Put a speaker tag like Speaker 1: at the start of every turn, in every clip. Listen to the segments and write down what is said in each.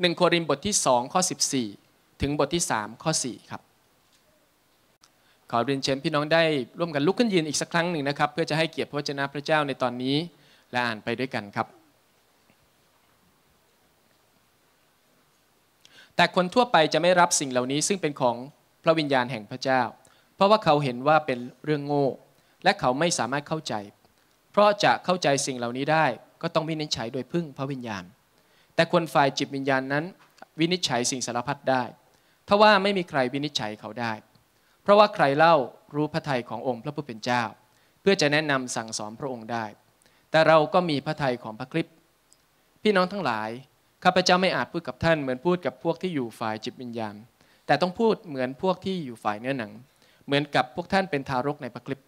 Speaker 1: หนึ่งโครินธ์บทที่2ข้อ14 ถึงบทที่ 3 ข้อ4ครับ ขอเรียนเชิญพี่น้องได้ร่วมกันลุกขึ้นยืนอีกสักครั้งหนึ่งนะครับ เพื่อจะให้เกียรติพระเจ้าพระเจ้าในตอนนี้ และอ่านไปด้วยกันครับ แต่คนทั่วไปจะไม่รับสิ่งเหล่านี้ซึ่งเป็นของพระวิญญาณแห่งพระเจ้า เพราะว่าเขาเห็นว่าเป็นเรื่องโง่ และเขาไม่สามารถเข้าใจ เพราะจะเข้าใจสิ่งเหล่านี้ได้ก็ต้องวินิจฉัยโดยพึ่งพระวิญญาณแต่คนฝ่ายจิตวิญญาณนั้น วินิจฉัยสิ่งสารพัดได้ทว่าไม่มีใครวินิจฉัยเขาได้ เพราะว่าใครเล่ารู้พระทัยขององค์พระผู้เป็นเจ้า เพื่อจะแนะนำสั่งสอนพระองค์ได้ แต่เราก็มีพระทัยของพระคริสต์พี่น้องทั้งหลายข้าพเจ้าไม่อาจพูดกับท่านเหมือนพูดกับพวกที่อยู่ฝ่ายจิตวิญญาณ แต่ต้องพูดเหมือนพวกที่อยู่ฝ่ายเนื้อหนัง เหมือนกับพวกท่านเป็นทารกในพระคริสต์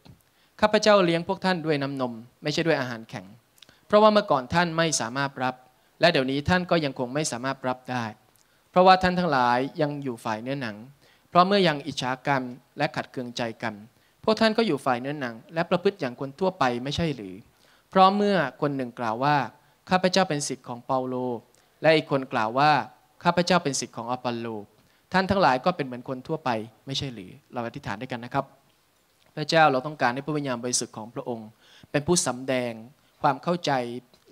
Speaker 1: ข้าพเจ้าเลี้ยงพวกท่านด้วยน้ำนม ไม่ใช่ด้วยอาหารแข็ง เพราะว่าเมื่อก่อนท่านไม่สามารถรับและเดี๋ยวนี้ท่านก็ยังคงไม่สามารถรับได้ เพราะว่าท่านทั้งหลายยังอยู่ฝ่ายเนื้อหนัง เพราะเมื่อยังอิจฉากันและขัดเคืองใจกัน พวกท่านก็อยู่ฝ่ายเนื้อหนัง และประพฤติอย่างคนทั่วไปไม่ใช่หรือ เพราะเมื่อคนหนึ่งกล่าวว่าข้าพเจ้าเป็นสิทธิ์ของเปาโล และอีกคนกล่าวว่าข้าพเจ้าเป็นสิทธิ์ของอปอลโล ท่านทั้งหลายก็เป็นเหมือนคนทั่วไปไม่ใช่หรือ เราอธิษฐานด้วยกันนะครับ พระเจ้าเราต้องการให้พระวิญญาณบริสุทธิ์ของพระองค์ เป็นผู้สำแดง ความเข้าใจ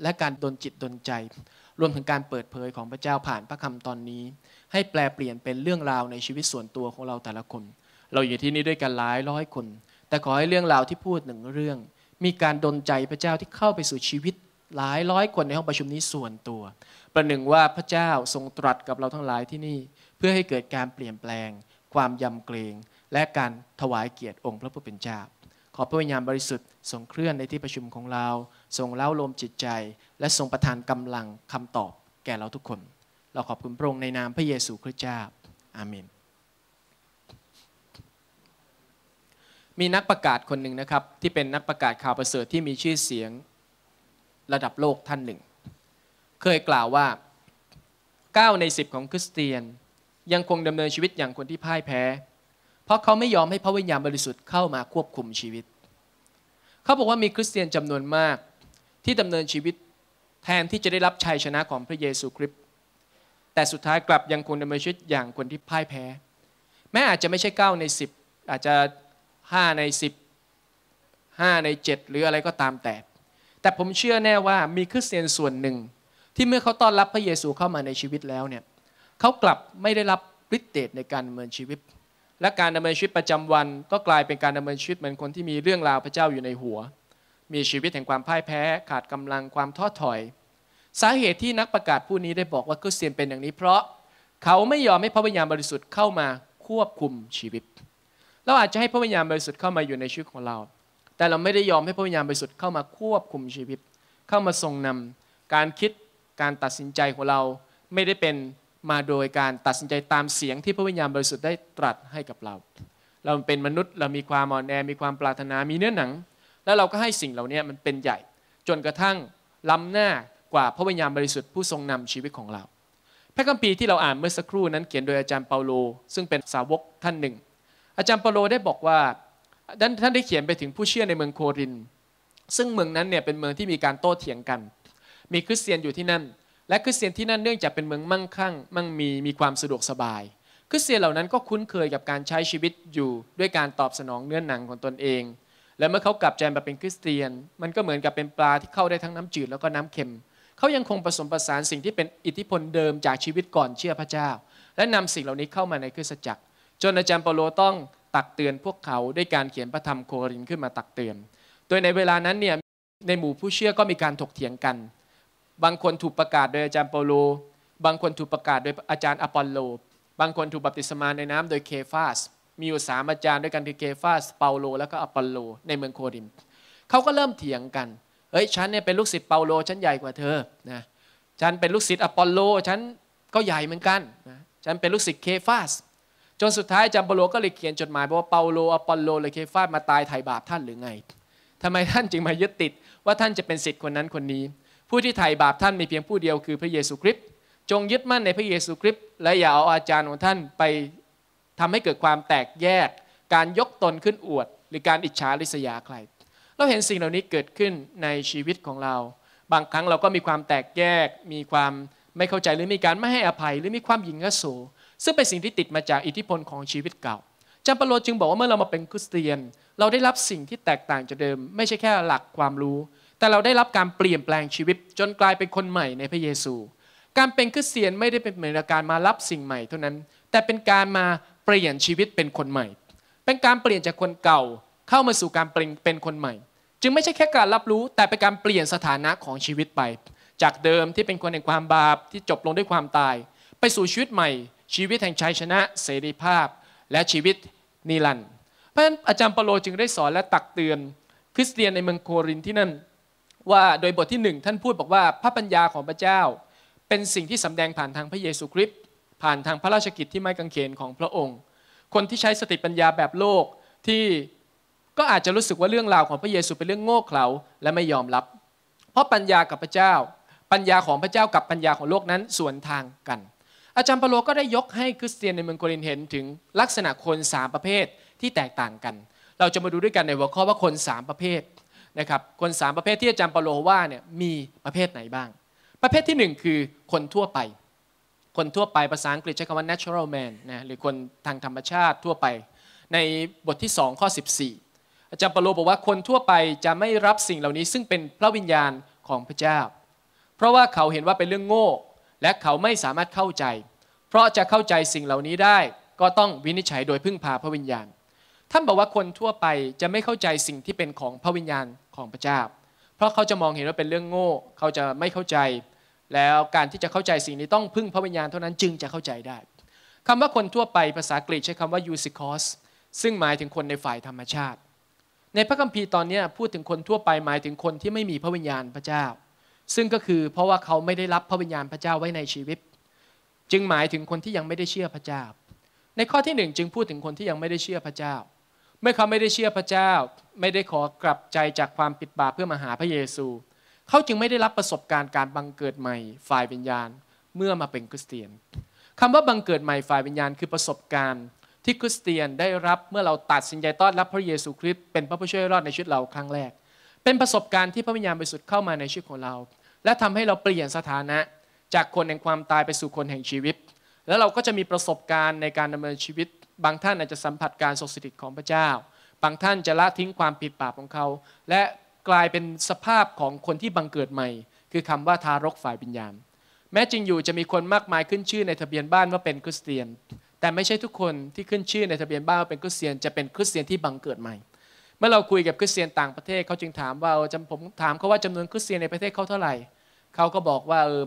Speaker 1: และการดนจิตดนใจรวมถึงการเปิดเผยของพระเจ้าผ่านพระคำตอนนี้ ให้แปลเปลี่ยนเป็นเรื่องราวในชีวิตส่วนตัวของเราแต่ละคน เราอยู่ที่นี่ด้วยกันหลายร้อยคน แต่ขอให้เรื่องราวที่พูดหนึ่งเรื่อง มีการดนใจพระเจ้าที่เข้าไปสู่ชีวิต หลายร้อยคนในห้องประชุมนี้ส่วนตัว ประหนึ่งว่าพระเจ้าทรงตรัสกับเราทั้งหลายที่นี่ เพื่อให้เกิดการเปลี่ยนแปลง ความยำเกรงและการถวายเกียรติองค์พระผู้เป็นเจ้าขอพระวิญญาณบริสุทธิ์ทรงเคลื่อนในที่ประชุมของเราทรงเล่าลมจิตใจและทรงประทานกำลังคำตอบแก่เราทุกคน เราขอบคุณพระองค์ในนามพระเยซูคริสต์เจ้า อาเมน มีนักประกาศคนหนึ่งนะครับ ที่เป็นนักประกาศข่าวประเสริฐที่มีชื่อเสียง ระดับโลกท่านหนึ่ง เคยกล่าวว่า 9 ใน 10 ของคริสเตียนยังคงดำเนินชีวิตอย่างคนที่พ่ายแพ้ เพราะเขาไม่ยอมให้พระวิญญาณบริสุทธิ์เข้ามาควบคุมชีวิต เขาบอกว่ามีคริสเตียนจำนวนมากที่ดำเนินชีวิตแทนที่จะได้รับชัยชนะของพระเยซูคริสต์แต่สุดท้ายกลับยังคงดำเนินชีวิตอย่างคนที่พ่ายแพ้ แม้อาจจะไม่ใช่9ใน 10 อาจจะ 5 ใน 10 5 ใน 7 หรืออะไรก็ตามแต่แต่ผมเชื่อแน่ว่ามีคริสเตียนส่วนหนึ่ง ที่เมื่อเขาต้อนรับพระเยซูเข้ามาในชีวิตแล้วเนี่ยเขากลับไม่ได้รับฤทธิ์เดชในการดำเนินชีวิต และการดำเนินชีวิตประจำวันก็กลายเป็นการดำเนินชีวิตเหมือนคนที่มีเรื่องราวพระเจ้าอยู่ในหัวมีชีวิตแห่งความพ่ายแพ้ขาดกำลังความท้อถอย สาเหตุที่นักประกาศผู้นี้ได้บอกว่าคริสเตียนเป็นอย่างนี้ เพราะเขาไม่ยอมให้พระวิญญาณบริสุทธิ์เข้ามาควบคุมชีวิต เราอาจจะให้พระวิญญาณบริสุทธิ์เข้ามาอยู่ในชีวิตของเรา แต่เราไม่ได้ยอมให้พระวิญญาณบริสุทธิ์เข้ามาควบคุมชีวิตเข้ามาทรงนำ การคิดการตัดสินใจของเราไม่ได้เป็นมาโดยการตัดสินใจตามเสียงที่พระวิญญาณบริสุทธิ์ได้ตรัสให้กับเรา เราเป็นมนุษย์ เรามีความอ่อนแอมีความปรารถนามีเนื้อหนังแล้วเราก็ให้สิ่งเหล่านี้มันเป็นใหญ่ จนกระทั่งล้ำหน้ากว่าพระวิญญาณบริสุทธิ์ผู้ทรงนำชีวิตของเรา พระคัมภีร์ที่เราอ่านเมื่อสักครู่นั้นเขียนโดยอาจารย์เปาโล ซึ่งเป็นสาวกท่านหนึ่ง อาจารย์เปาโลได้บอกว่าท่านได้เขียนไปถึงผู้เชื่อในเมืองโครินซึ่งเมืองนั้นเนี่ยเป็นเมืองที่มีการโต้เถียงกัน มีคริสเตียนอยู่ที่นั่น และคริสเตียนที่นั่นเนื่องจากเป็นเมืองมั่งคั่ง มั่งมีมีความสะดวกสบายคริสเตียนเหล่านั้นก็คุ้นเคยกับการใช้ชีวิตอยู่ด้วยการตอบสนองเนื้อหนังของตนเองและเมื่อเขากลับใจมาเป็นคริสเตียน มันก็เหมือนกับเป็นปลาที่เข้าได้ทั้งน้ำจืดแล้วก็น้ำเค็ม เขายังคงผสมผสานสิ่งที่เป็นอิทธิพลเดิมจากชีวิตก่อนเชื่อพระเจ้า และนำสิ่งเหล่านี้เข้ามาในคริสตจักร จนอาจารย์เปโลต้องตักเตือนพวกเขาด้วยการเขียนพระธรรมโครินขึ้นมาตักเตือน โดยในเวลานั้นเนี่ยในหมู่ผู้เชื่อก็มีการถกเถียงกัน บางคนถูกประกาศโดยอาจารย์เปโล บางคนถูกประกาศโดยอาจารย์อปอลโล บางคนถูกบัพติศมาในน้ำโดยเคฟาสมีอยู่สามอาจารย์ด้วยกันคือเคฟาสเปาโลแล้วก็อปอลโล ในเมืองโครินเขาก็เริ่มเถียงกันเฮ้ย ฉันเนี่ยเป็นลูกศิษย์เปาโลฉันใหญ่กว่าเธอนะฉันเป็นลูกศิษย์อปอลโลฉันก็ใหญ่เหมือนกันนะฉันเป็นลูกศิษย์เคฟาสจนสุดท้ายจำเปโลก็เลยเขียนจดหมายบอกว่าเปาโลอปอลโลและเคฟาสมาตายไถ่บาปท่านหรือไง ทำไมท่านจึงมายึดติดว่าท่านจะเป็นศิษย์คนนั้นคนนี้ ผู้ที่ไถ่บาปท่านมีเพียงผู้เดียวคือพระเยซูคริสต์จงยึดมั่นในพระเยซูคริสต์และอย่าเอาอาจารย์ของท่านไปทำให้เกิดความแตกแยก การยกตนขึ้นอวด หรือการอิจฉาริษยาใคร เราเห็นสิ่งเหล่านี้เกิดขึ้นในชีวิตของเรา บางครั้งเราก็มีความแตกแยก มีความไม่เข้าใจ หรือมีการไม่ให้อภัย หรือมีความหยิ่งรโสซึ่งเป็นสิ่งที่ติดมาจากอิทธิพลของชีวิตเก่าจำปโลจึงบอกว่าเมื่อเรามาเป็นคริสเตียน เราได้รับสิ่งที่แตกต่างจากเดิม ไม่ใช่แค่หลักความรู้ แต่เราได้รับการเปลี่ยนแปลงชีวิตจนกลายเป็นคนใหม่ในพระเยซู การเป็นคริสเตียนไม่ได้เป็นเหมือนการมารับสิ่งใหม่เท่านั้น แต่เป็นการมาปลี่ยนชีวิตเป็นคนใหม่ เป็นการเปลี่ยนจากคนเก่าเข้ามาสู่การเป็นคนใหม่ จึงไม่ใช่แค่การรับรู้แต่เป็นการเปลี่ยนสถานะของชีวิตไป จากเดิมที่เป็นคนแห่งความบาปที่จบลงด้วยความตาย ไปสู่ชีวิตใหม่ ชีวิตแห่งชัยชนะ เสรีภาพและชีวิตนิรันดร์ เพราะฉะนั้นอาจารย์เปโลจึงได้สอนและตักเตือนคริสเตียนในเมืองโครินที่นั่น ว่าโดยบทที่หนึ่งท่านพูดบอกว่าพระปัญญาของพระเจ้า เป็นสิ่งที่สำแดงผ่านทางพระเยซูคริสตผ่านทางพระราชกิจที่ไม่กังเขนของพระองค์ คนที่ใช้สติปัญญาแบบโลกที่ก็อาจจะรู้สึกว่าเรื่องราวของพระเยซูเป็นเรื่องโง่เขลาและไม่ยอมรับ เพราะปัญญากับพระเจ้าปัญญาของพระเจ้ากับปัญญาของโลกนั้นสวนทางกัน อาจารย์เปโลก็ได้ยกให้คริสเตียนในเมืองโครินเห็นถึงลักษณะคน 3 ประเภทที่แตกต่างกัน เราจะมาดูด้วยกันในหัวข้อว่าคน3ประเภทนะครับคน3ประเภทที่อาจารย์เปโลว่าเนี่ยมีประเภทไหนบ้าง ประเภทที่1คือคนทั่วไปคนทั่วไปภาษาอังกฤษใช้คำว่า natural man นะหรือคนทางธรรมชาติทั่วไป ในบทที่2ข้อ14 อาจารย์เปโลบอกว่าคนทั่วไปจะไม่รับสิ่งเหล่านี้ซึ่งเป็นพระวิญญาณของพระเจ้าเพราะว่าเขาเห็นว่าเป็นเรื่องโง่และเขาไม่สามารถเข้าใจ เพราะจะเข้าใจสิ่งเหล่านี้ได้ก็ต้องวินิจฉัยโดยพึ่งพาพระวิญญาณท่านบอกว่าคนทั่วไปจะไม่เข้าใจสิ่งที่เป็นของพระวิญญาณของพระเจ้าเพราะเขาจะมองเห็นว่าเป็นเรื่องโง่เขาจะไม่เข้าใจแล้วการที่จะเข้าใจสิ่งนี้ต้องพึ่งพระวิญญาณเท่านั้นจึงจะเข้าใจได้คำว่าคนทั่วไปภาษากรีกใช้คำว่า u s i c o s ซึ่งหมายถึงคนในฝ่ายธรรมชาติ ในพระคัมภีร์ตอนนี้พูดถึงคนทั่วไปหมายถึงคนที่ไม่มีพระวิญญาณพระเจ้า ซึ่งก็คือเพราะว่าเขาไม่ได้รับพระวิญญาณพระเจ้าไว้ในชีวิต จึงหมายถึงคนที่ยังไม่ได้เชื่อพระเจ้า ในข้อที่หนึ่งจึงพูดถึงคนที่ยังไม่ได้เชื่อพระเจ้าเมื่อเขาไม่ได้เชื่อพระเจ้า ไม่ได้ขอกลับใจจากความผิดบาปเพื่อมาหาพระเยซูเขาจึงไม่ได้รับประสบการณ์ การบังเกิดใหม่ฝ่ายวิญญาณเมื่อมาเป็นคริสเตียน คำว่าบังเกิดใหม่ฝ่ายวิญญาณคือประสบการณ์ ที่คริสเตียนได้รับเมื่อเราตัดสินใจต้อนรับพระเยซูคริสต์เป็นพระผู้ช่วยรอดในชีวิตเราครั้งแรก เป็นประสบการณ์ที่พระวิญญาณบริสุทธิ์เข้ามาในชีวิตของเรา และทำให้เราเปลี่ยนสถานะจากคนแห่งความตายไปสู่คนแห่งชีวิต แล้วเราก็จะมีประสบการณ์ในการดำเนินชีวิต บางท่านอาจจะสัมผัสการทรงสถิตของพระเจ้า บางท่านจะละทิ้งความผิดบาปของเขาและกลายเป็นสภาพของคนที่บังเกิดใหม่ คือคำว่าทารกฝ่ายวิญญาณ แม้จริงอยู่จะมีคนมากมายขึ้นชื่อในทะเบียนบ้านว่าเป็นคริสเตียน แต่ไม่ใช่ทุกคนที่ขึ้นชื่อในทะเบียนบ้านว่าเป็นคริสเตียนจะเป็นคริสเตียนที่บังเกิดใหม่ เมื่อเราคุยกับคริสเตียนต่างประเทศ เขาจึงถามว่าจำผมถามเขาว่าจำนวนคริสเตียนในประเทศเขาเท่าไหร่ เขาก็บอกว่าเออ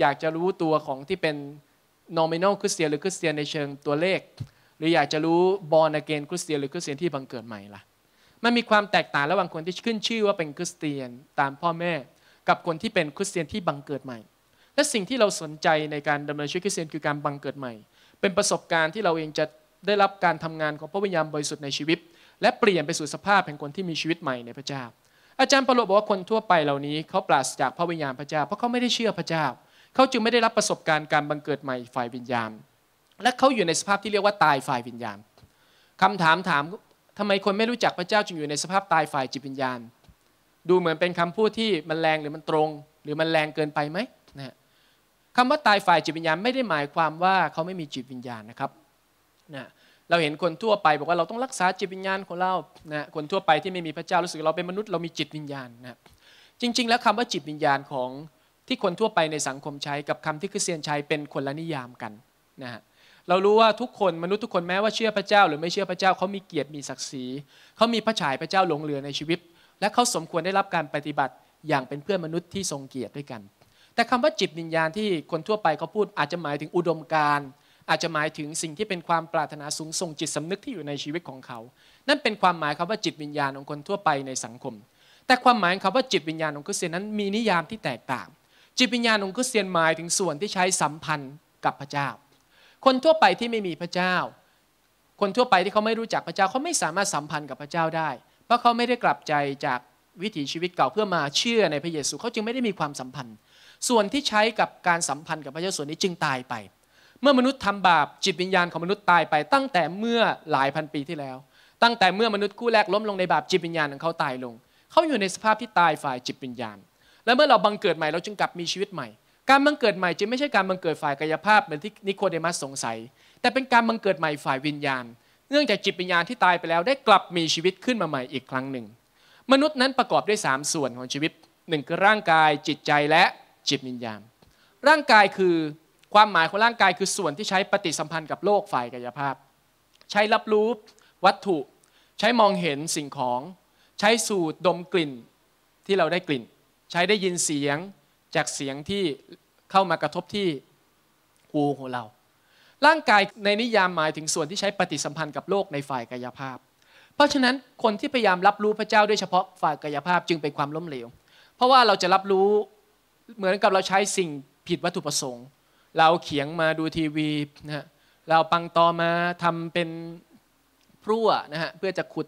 Speaker 1: อยากจะรู้ตัวของที่เป็น nominal คริสเตียน หรือคริสเตียนในเชิงตัวเลข หรืออยากจะรู้ born again คริสเตียนหรือคริสเตียนที่บังเกิดใหม่ล่ะมันมีความแตกต่างระหว่างคนที่ขึ้นชื่อว่าเป็นคริสเตียน ตามพ่อแม่ กับคนที่เป็นคริสเตียนที่บังเกิดใหม่ และสิ่งที่เราสนใจในการดำเนินชีวิตคริสเตียนคือการบังเกิดใหม่ เป็นประสบการณ์ที่เราเองจะได้รับการทำงานของพระวิญญาณบริสุทธิ์ในชีวิต และเปลี่ยนไปสู่สภาพแห่งคนที่มีชีวิตใหม่ในพระเจ้า อาจารย์เปโลบอกว่าคนทั่วไปเหล่านี้เขาปราศจากพระวิญญาณพระเจ้าเพราะเขาไม่ได้เชื่อพระเจ้าเขาจึงไม่ได้รับประสบการณ์การบังเกิดใหม่ ฝ่ายวิญญาณและเขาอยู่ในสภาพที่เรียกว่าตายฝ่ายวิญญาณคำถามถามทำไมคนไม่รู้จักพระเจ้าจึงอยู่ในสภาพตายฝ่ายจิตวิญญาณ ดูเหมือนเป็นคำพูดที่มันแรงหรือมันตรง หรือมันแรงเกินไปไหมนะคำว่าตายฝ่ายจิตวิญญาณไม่ได้หมายความว่า เขาไม่มีจิตวิญญาณนะครับนะเราเห็นคนทั่วไปบอกว่าเราต้องรักษาจิตวิญญาณของเรานะคนทั่วไปที่ไม่มีพระเจ้ารู้สึกเราเป็นมนุษย์เรามีจิตวิญญาณนะจริง ๆ แล้วคำว่าจิตวิญญาณของที่คนทั่วไปในสังคมใช้กับคำที่คริสเตียนใช้เป็นคนละนิยามกันนะฮะเรารู้ว่าทุกคนมนุษย์ทุกคนแม้ว่าเชื่อพระเจ้าหรือไม่เชื่อพระเจ้าเขามีเกียรติมีศักดิ์ศรีเขามีพระฉายพระเจ้าหลงเหลือในชีวิต และเขาสมควรได้รับการปฏิบัติอย่างเป็นเพื่อนมนุษย์ที่ทรงเกียรติด้วยกัน แต่คำว่าจิตวิญญาณที่คนทั่วไปเขาพูดอาจจะหมายถึงอุดมการอาจจะหมายถึงสิ่งที่เป็นความปรารถนาสูงส่งจิตสำนึกที่อยู่ในชีวิตของเขา นั่นเป็นความหมายคาว่าจิตวิญญาณของคนทั่วไปในสังคม แต่ความหมายคำว่าจิตวิญญาณของคริสเตียนนั้นมีนิยามที่แตกต่าง จิตวิญญาณของคริสเตียนหมายถึงส่วนที่ใช้สัมพันธ์กับพระเจ้าคนทั่วไปที่ไม่มีพระเจ้า คนทั่วไปที่เขาไม่รู้จักพระเจ้าเขาไม่สามารถสัมพันธ์กับพระเจ้าได้ เพราะเขาไม่ได้กลับใจจากวิถีชีวิตเก่าเพื่อมาเชื่อในพระเยซูเขาจึงไม่ได้มีความสัมพันธ์ ส่วนที่ใช้กับการสัมพันธ์กับพระเจ้าส่วนนี้จึงตายไป เมื่อมนุษย์ทำบาปจิตวิญญาณของมนุษย์ตายไป ตั้งแต่เมื่อหลายพันปีที่แล้ว ตั้งแต่เมื่อมนุษย์คู่แรกล้มลงในบาปจิตวิญญาณของเขาตายลง เขาอยู่ในสภาพที่ตายฝ่ายจิตวิญญาณ และเมื่อเราบังเกิดใหม่เราจึงกลับมีชีวิตใหม่การบังเกิดใหม่จึงไม่ใช่การบังเกิดฝ่ายกายภาพเหมือนที่นิโคเดมัสสงสัย แต่เป็นการบังเกิดใหม่ฝ่ายวิญญาณ เนื่องจากจิตวิญญาณที่ตายไปแล้วได้กลับมีชีวิตขึ้นมาใหม่อีกครั้งหนึ่ง มนุษย์นั้นประกอบด้วย3ส่วนของชีวิตหนึ่งคือร่างกายจิตใจและจิตวิญญาณ ร่างกายคือความหมายของร่างกายคือส่วนที่ใช้ปฏิสัมพันธ์กับโลกฝ่ายกายภาพ ใช้รับรู้วัตถุ ใช้มองเห็นสิ่งของใช้สูดดมกลิ่นที่เราได้กลิ่น ใช้ได้ยินเสียงจากเสียงที่เข้ามากระทบที่หูของเรา ร่างกายในนิยามหมายถึงส่วนที่ใช้ปฏิสัมพันธ์กับโลกในฝ่ายกายภาพ เพราะฉะนั้นคนที่พยายามรับรู้พระเจ้าด้วยเฉพาะฝ่ายกายภาพจึงเป็นความล้มเหลว เพราะว่าเราจะรับรู้เหมือนกับเราใช้สิ่งผิดวัตถุประสงค์ เราเขียงมาดูทีวีนะฮะเราปังตอมาทำเป็นพรั่วนะฮะเพื่อจะขุด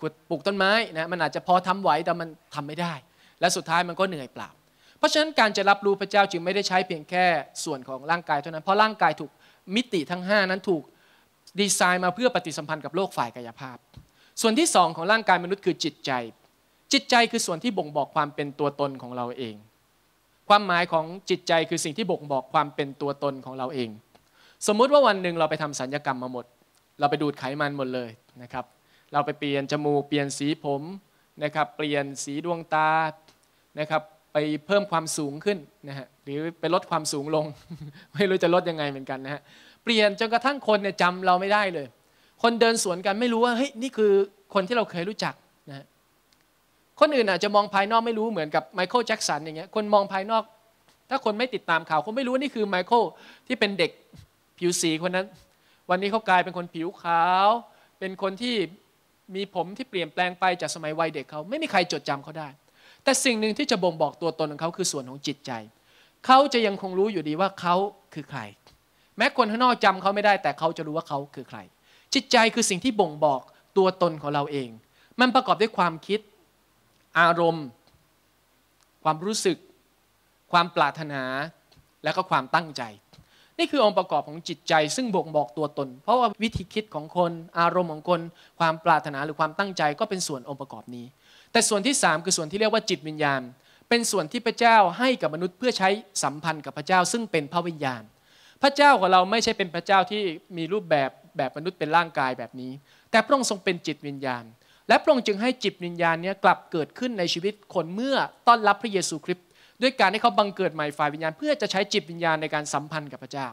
Speaker 1: ขุดปลูกต้นไม้นะ มันอาจจะพอทำไหวแต่มันทำไม่ได้ และสุดท้ายมันก็เหนื่อยเปล่าเพราะฉะนั้นการจะรับรู้พระเจ้าจึงไม่ได้ใช้เพียงแค่ส่วนของร่างกายเท่านั้นเพราะร่างกายถูกมิติทั้ง5นั้นถูกดีไซน์มาเพื่อปฏิสัมพันธ์กับโลกฝ่ายกายภาพ ส่วนที่2ของร่างกายมนุษย์คือจิตใจ จิตใจคือส่วนที่บ่งบอกความเป็นตัวตนของเราเอง ความหมายของจิตใจคือสิ่งที่บ่งบอกความเป็นตัวตนของเราเอง สมมุติว่าวันหนึ่งเราไปทำสัญญกรรมมาหมด เราไปดูดไขมันหมดเลยนะครับ เราไปเปลี่ยนจมูกเปลี่ยนสีผมนะครับ เปลี่ยนสีดวงตานะครับไปเพิ่มความสูงขึ้นนะฮะหรือไปลดความสูงลง ไม่รู้จะลดยังไงเหมือนกันนะฮะเปลี่ยนจนกระทั่งคนเนี่ยจำเราไม่ได้เลย คนเดินสวนกันไม่รู้ว่าเฮ้ยนี่คือคนที่เราเคยรู้จักนะคนอื่นอาจจะมองภายนอกไม่รู้เหมือนกับไมเคิลแจ็กสันอย่างเงี้ยคนมองภายนอก ถ้าคนไม่ติดตามข่าวคงไม่รู้นี่คือไมเคิลที่เป็นเด็กผิวสีคนนั้น วันนี้เขากลายเป็นคนผิวขาว เป็นคนที่มีผมที่เปลี่ยนแปลงไปจากสมัยวัยเด็กเขาไม่มีใครจดจำเขาได้แต่สิ่งหนึ่งที่จะบ่งบอกตัวตนของเขาคือส่วนของจิตใจ เขาจะยังคงรู้อยู่ดีว่าเขาคือใคร แม้คนข้างนอกจำเขาไม่ได้แต่เขาจะรู้ว่าเขาคือใคร จิตใจคือสิ่งที่บ่งบอกตัวตนของเราเอง มันประกอบด้วยความคิด อารมณ์ ความรู้สึก ความปรารถนาและก็ความตั้งใจ นี่คือองค์ประกอบของจิตใจ ซึ่งบ่งบอกตัวตน เพราะว่าวิธีคิดของคน อารมณ์ของคนความปรารถนาหรือความตั้งใจ ก็เป็นส่วนองค์ประกอบนี้แต่ส่วนที่ 3 คือส่วนที่เรียกว่าจิตวิญญาณ เป็นส่วนที่พระเจ้าให้กับมนุษย์ เพื่อใช้สัมพันธ์กับพระเจ้า ซึ่งเป็นพระวิญญาณ พระเจ้าของเราไม่ใช่เป็นพระเจ้าที่มีรูปแบบแบบมนุษย์เป็นร่างกายแบบนี้ แต่พระองค์ทรงเป็นจิตวิญญาณ และพระองค์จึงให้จิตวิญญาณนี้กลับเกิดขึ้นในชีวิตคนเมื่อต้อนรับพระเยซูคริสต์ด้วยการให้เขาบังเกิดใหม่ฝ่ายวิญญาณ เพื่อจะใช้จิตวิญญาณในการสัมพันธ์กับพระเจ้า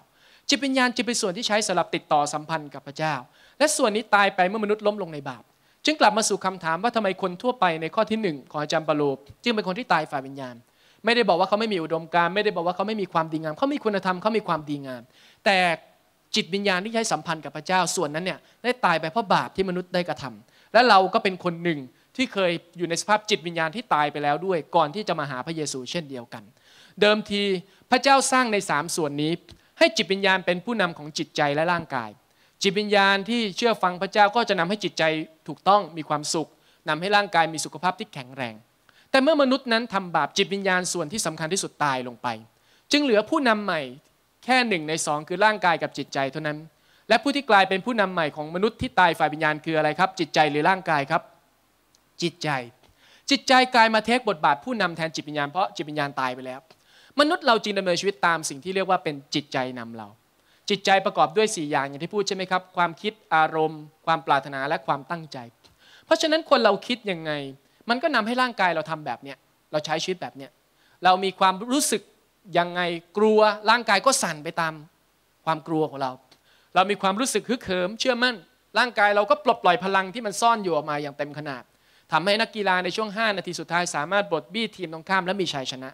Speaker 1: จิตวิญญาณจะเป็นส่วนที่ใช้สำหรับติดต่อสัมพันธ์กับพระเจ้า และส่วนนี้ตายไปเมื่อมนุษย์ล้มลงในบาปจึงกลับมาสู่คำถามว่าทำไมคนทั่วไปในข้อที่1ของอาจารย์ปาโลจึงเป็นคนที่ตายฝ่ายวิญญาณ ไม่ได้บอกว่าเขาไม่มีอุดมการไม่ได้บอกว่าเขาไม่มีความดีงามเขามีคุณธรรมเขามีความดีงามแต่จิตวิญญาณที่ใช้สัมพันธ์กับพระเจ้าส่วนนั้นเนี่ยได้ตายไปเพราะบาปที่มนุษย์ได้กระทำและเราก็เป็นคนหนึ่งที่เคยอยู่ในสภาพจิตวิญญาณที่ตายไปแล้วด้วย ก่อนที่จะมาหาพระเยซูเช่นเดียวกัน เดิมทีพระเจ้าสร้างใน3ส่วนนี้ให้จิตวิญญาณเป็นผู้นำของจิตใจและร่างกายจิตวิญญาณที่เชื่อฟังพระเจ้าก็จะนำให้จิตใจถูกต้องมีความสุข นำให้ร่างกายมีสุขภาพที่แข็งแรง แต่เมื่อมนุษย์นั้นทำบาปจิตวิญญาณส่วนที่สำคัญที่สุดตายลงไป จึงเหลือผู้นำใหม่แค่หนึ่งในสองคือร่างกายกับจิตใจเท่านั้น และผู้ที่กลายเป็นผู้นำใหม่ของมนุษย์ที่ตายฝ่ายวิญญาณคืออะไรครับ จิตใจหรือร่างกายครับจิตใจ จิตใจกลายมาเทคบทบาท ผู้นำแทนจิตวิญญาณเพราะจิตวิญญาณตายไปแล้ว มนุษย์เราจรึงดำเนินชีวิตตามสิ่งที่เรียกว่าเป็นจิตใจนำเราจิตใจประกอบด้วย 4 อย่างอย่างที่พูดใช่ไหมครับความคิดอารมณ์ ความปรารถนาและความตั้งใจ เพราะฉะนั้นคนเราคิดยังไง มันก็นำให้ร่างกายเราทำแบบเนี้ยเราใช้ชีวิตแบบเนี้ยเรามีความรู้สึกยังไงกลัว ร่างกายก็สั่นไปตามความกลัวของเรา เรามีความรู้สึกฮึกเหิม เชื่อมั่น ร่างกายเราก็ปลดปล่อยพลังที่มันซ่อนอยู่ออกมาอย่างเต็มขนาด ทำให้นักกีฬาในช่วง5นาทีสุดท้าย สามารถบดบี้ทีมตรงข้าม และมีชัยชนะ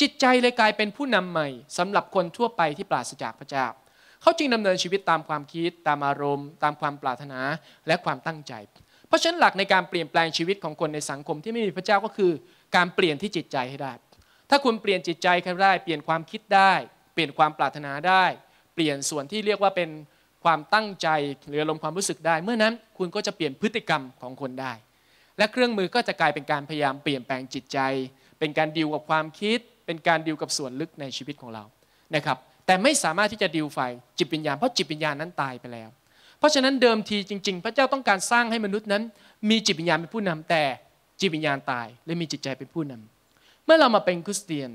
Speaker 1: จิตใจเลยกลายเป็นผู้นำใหม่ สำหรับคนทั่วไปที่ปราศจากพระเจ้าเขาจึงดำเนินชีวิตตามความคิดตามอารมณ์ ตามความปรารถนาและความตั้งใจ เพราะฉะนั้นหลักในการเปลี่ยนแปลงชีวิตของคนในสังคมที่ไม่มีพระเจ้าก็คือการเปลี่ยนที่จิตใจให้ได้ถ้าคุณเปลี่ยนจิตใจใได้ เปลี่ยนความคิดได้ เปลี่ยนความปรารถนาได้เปลี่ยนส่วนที่เรียกว่าเป็นความตั้งใจ หรืออารมณ์ความรู้สึกได้ เมื่อนั้นคุณก็จะเปลี่ยนพฤติกรรมของคนได้ และเครื่องมือก็จะกลายเป็นการพยายามเปลี่ยนแปลงจิตใจ เป็นการดิวกับความคิด เป็นการดิวกับส่วนลึกในชีวิตของเรานะครับแต่ไม่สามารถที่จะดิวไฟจิตวิญญาณเพราะจิตวิญญาณนั้นตายไปแล้ว เพราะฉะนั้นเดิมทีจริง ๆ พระเจ้าต้องการสร้างให้มนุษย์นั้น มีจิตวิญญาณเป็นผู้นำ แต่จิตวิญญาณตาย และมีจิตใจเป็นผู้นำ เมื่อเรามาเป็นคริสเตียน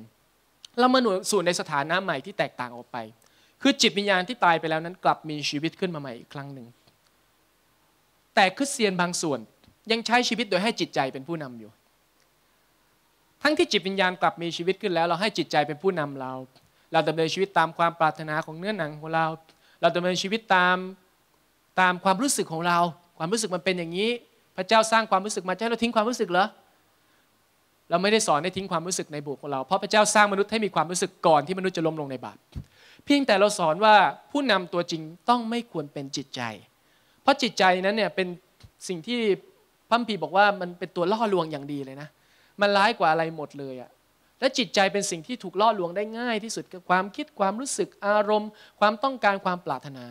Speaker 1: เรามาหนุนสู่ในสถานะใหม่ที่แตกต่างออกไป คือจิตวิญญาณที่ตายไปแล้วนั้นกลับมีชีวิตขึ้นมาใหม่อีกครั้งหนึ่งแต่คริสเตียนบางส่วนยังใช้ชีวิตโดยให้จิตใจเป็นผู้นำอยู่ ทั้งที่จิตวิญญาณกลับมีชีวิตขึ้นแล้ว เราให้จิตใจเป็นผู้นำเราเราดำเนินชีวิตตามความปรารถนาของเนื้อหนังของเรา เราดำเนินชีวิตตามตามความรู้สึกของเรา ความรู้สึกมันเป็นอย่างนี้ พระเจ้าสร้างความรู้สึกมาให้เราทิ้งความรู้สึกเหรอ เราไม่ได้สอนให้ทิ้งความรู้สึกในบุตรของเรา เพราะพระเจ้าสร้างมนุษย์ให้มีความรู้สึกก่อนที่มนุษย์จะล้มลงในบาป เพียงแต่เราสอนว่าผู้นำตัวจริงต้องไม่ควรเป็นจิตใจ เพราะจิตใจนั้นเนี่ยเป็นสิ่งที่พัมพีบอกว่ามันเป็นตัวล่อลวงอย่างดีเลยนะ มันร้ายกว่าอะไรหมดเลยอะและจิตใจเป็นสิ่งที่ถูกล่อลวงได้ง่าย ที่สุดกับความคิดความรู้สึกอารมณ์ ความต้องการความปรารถนา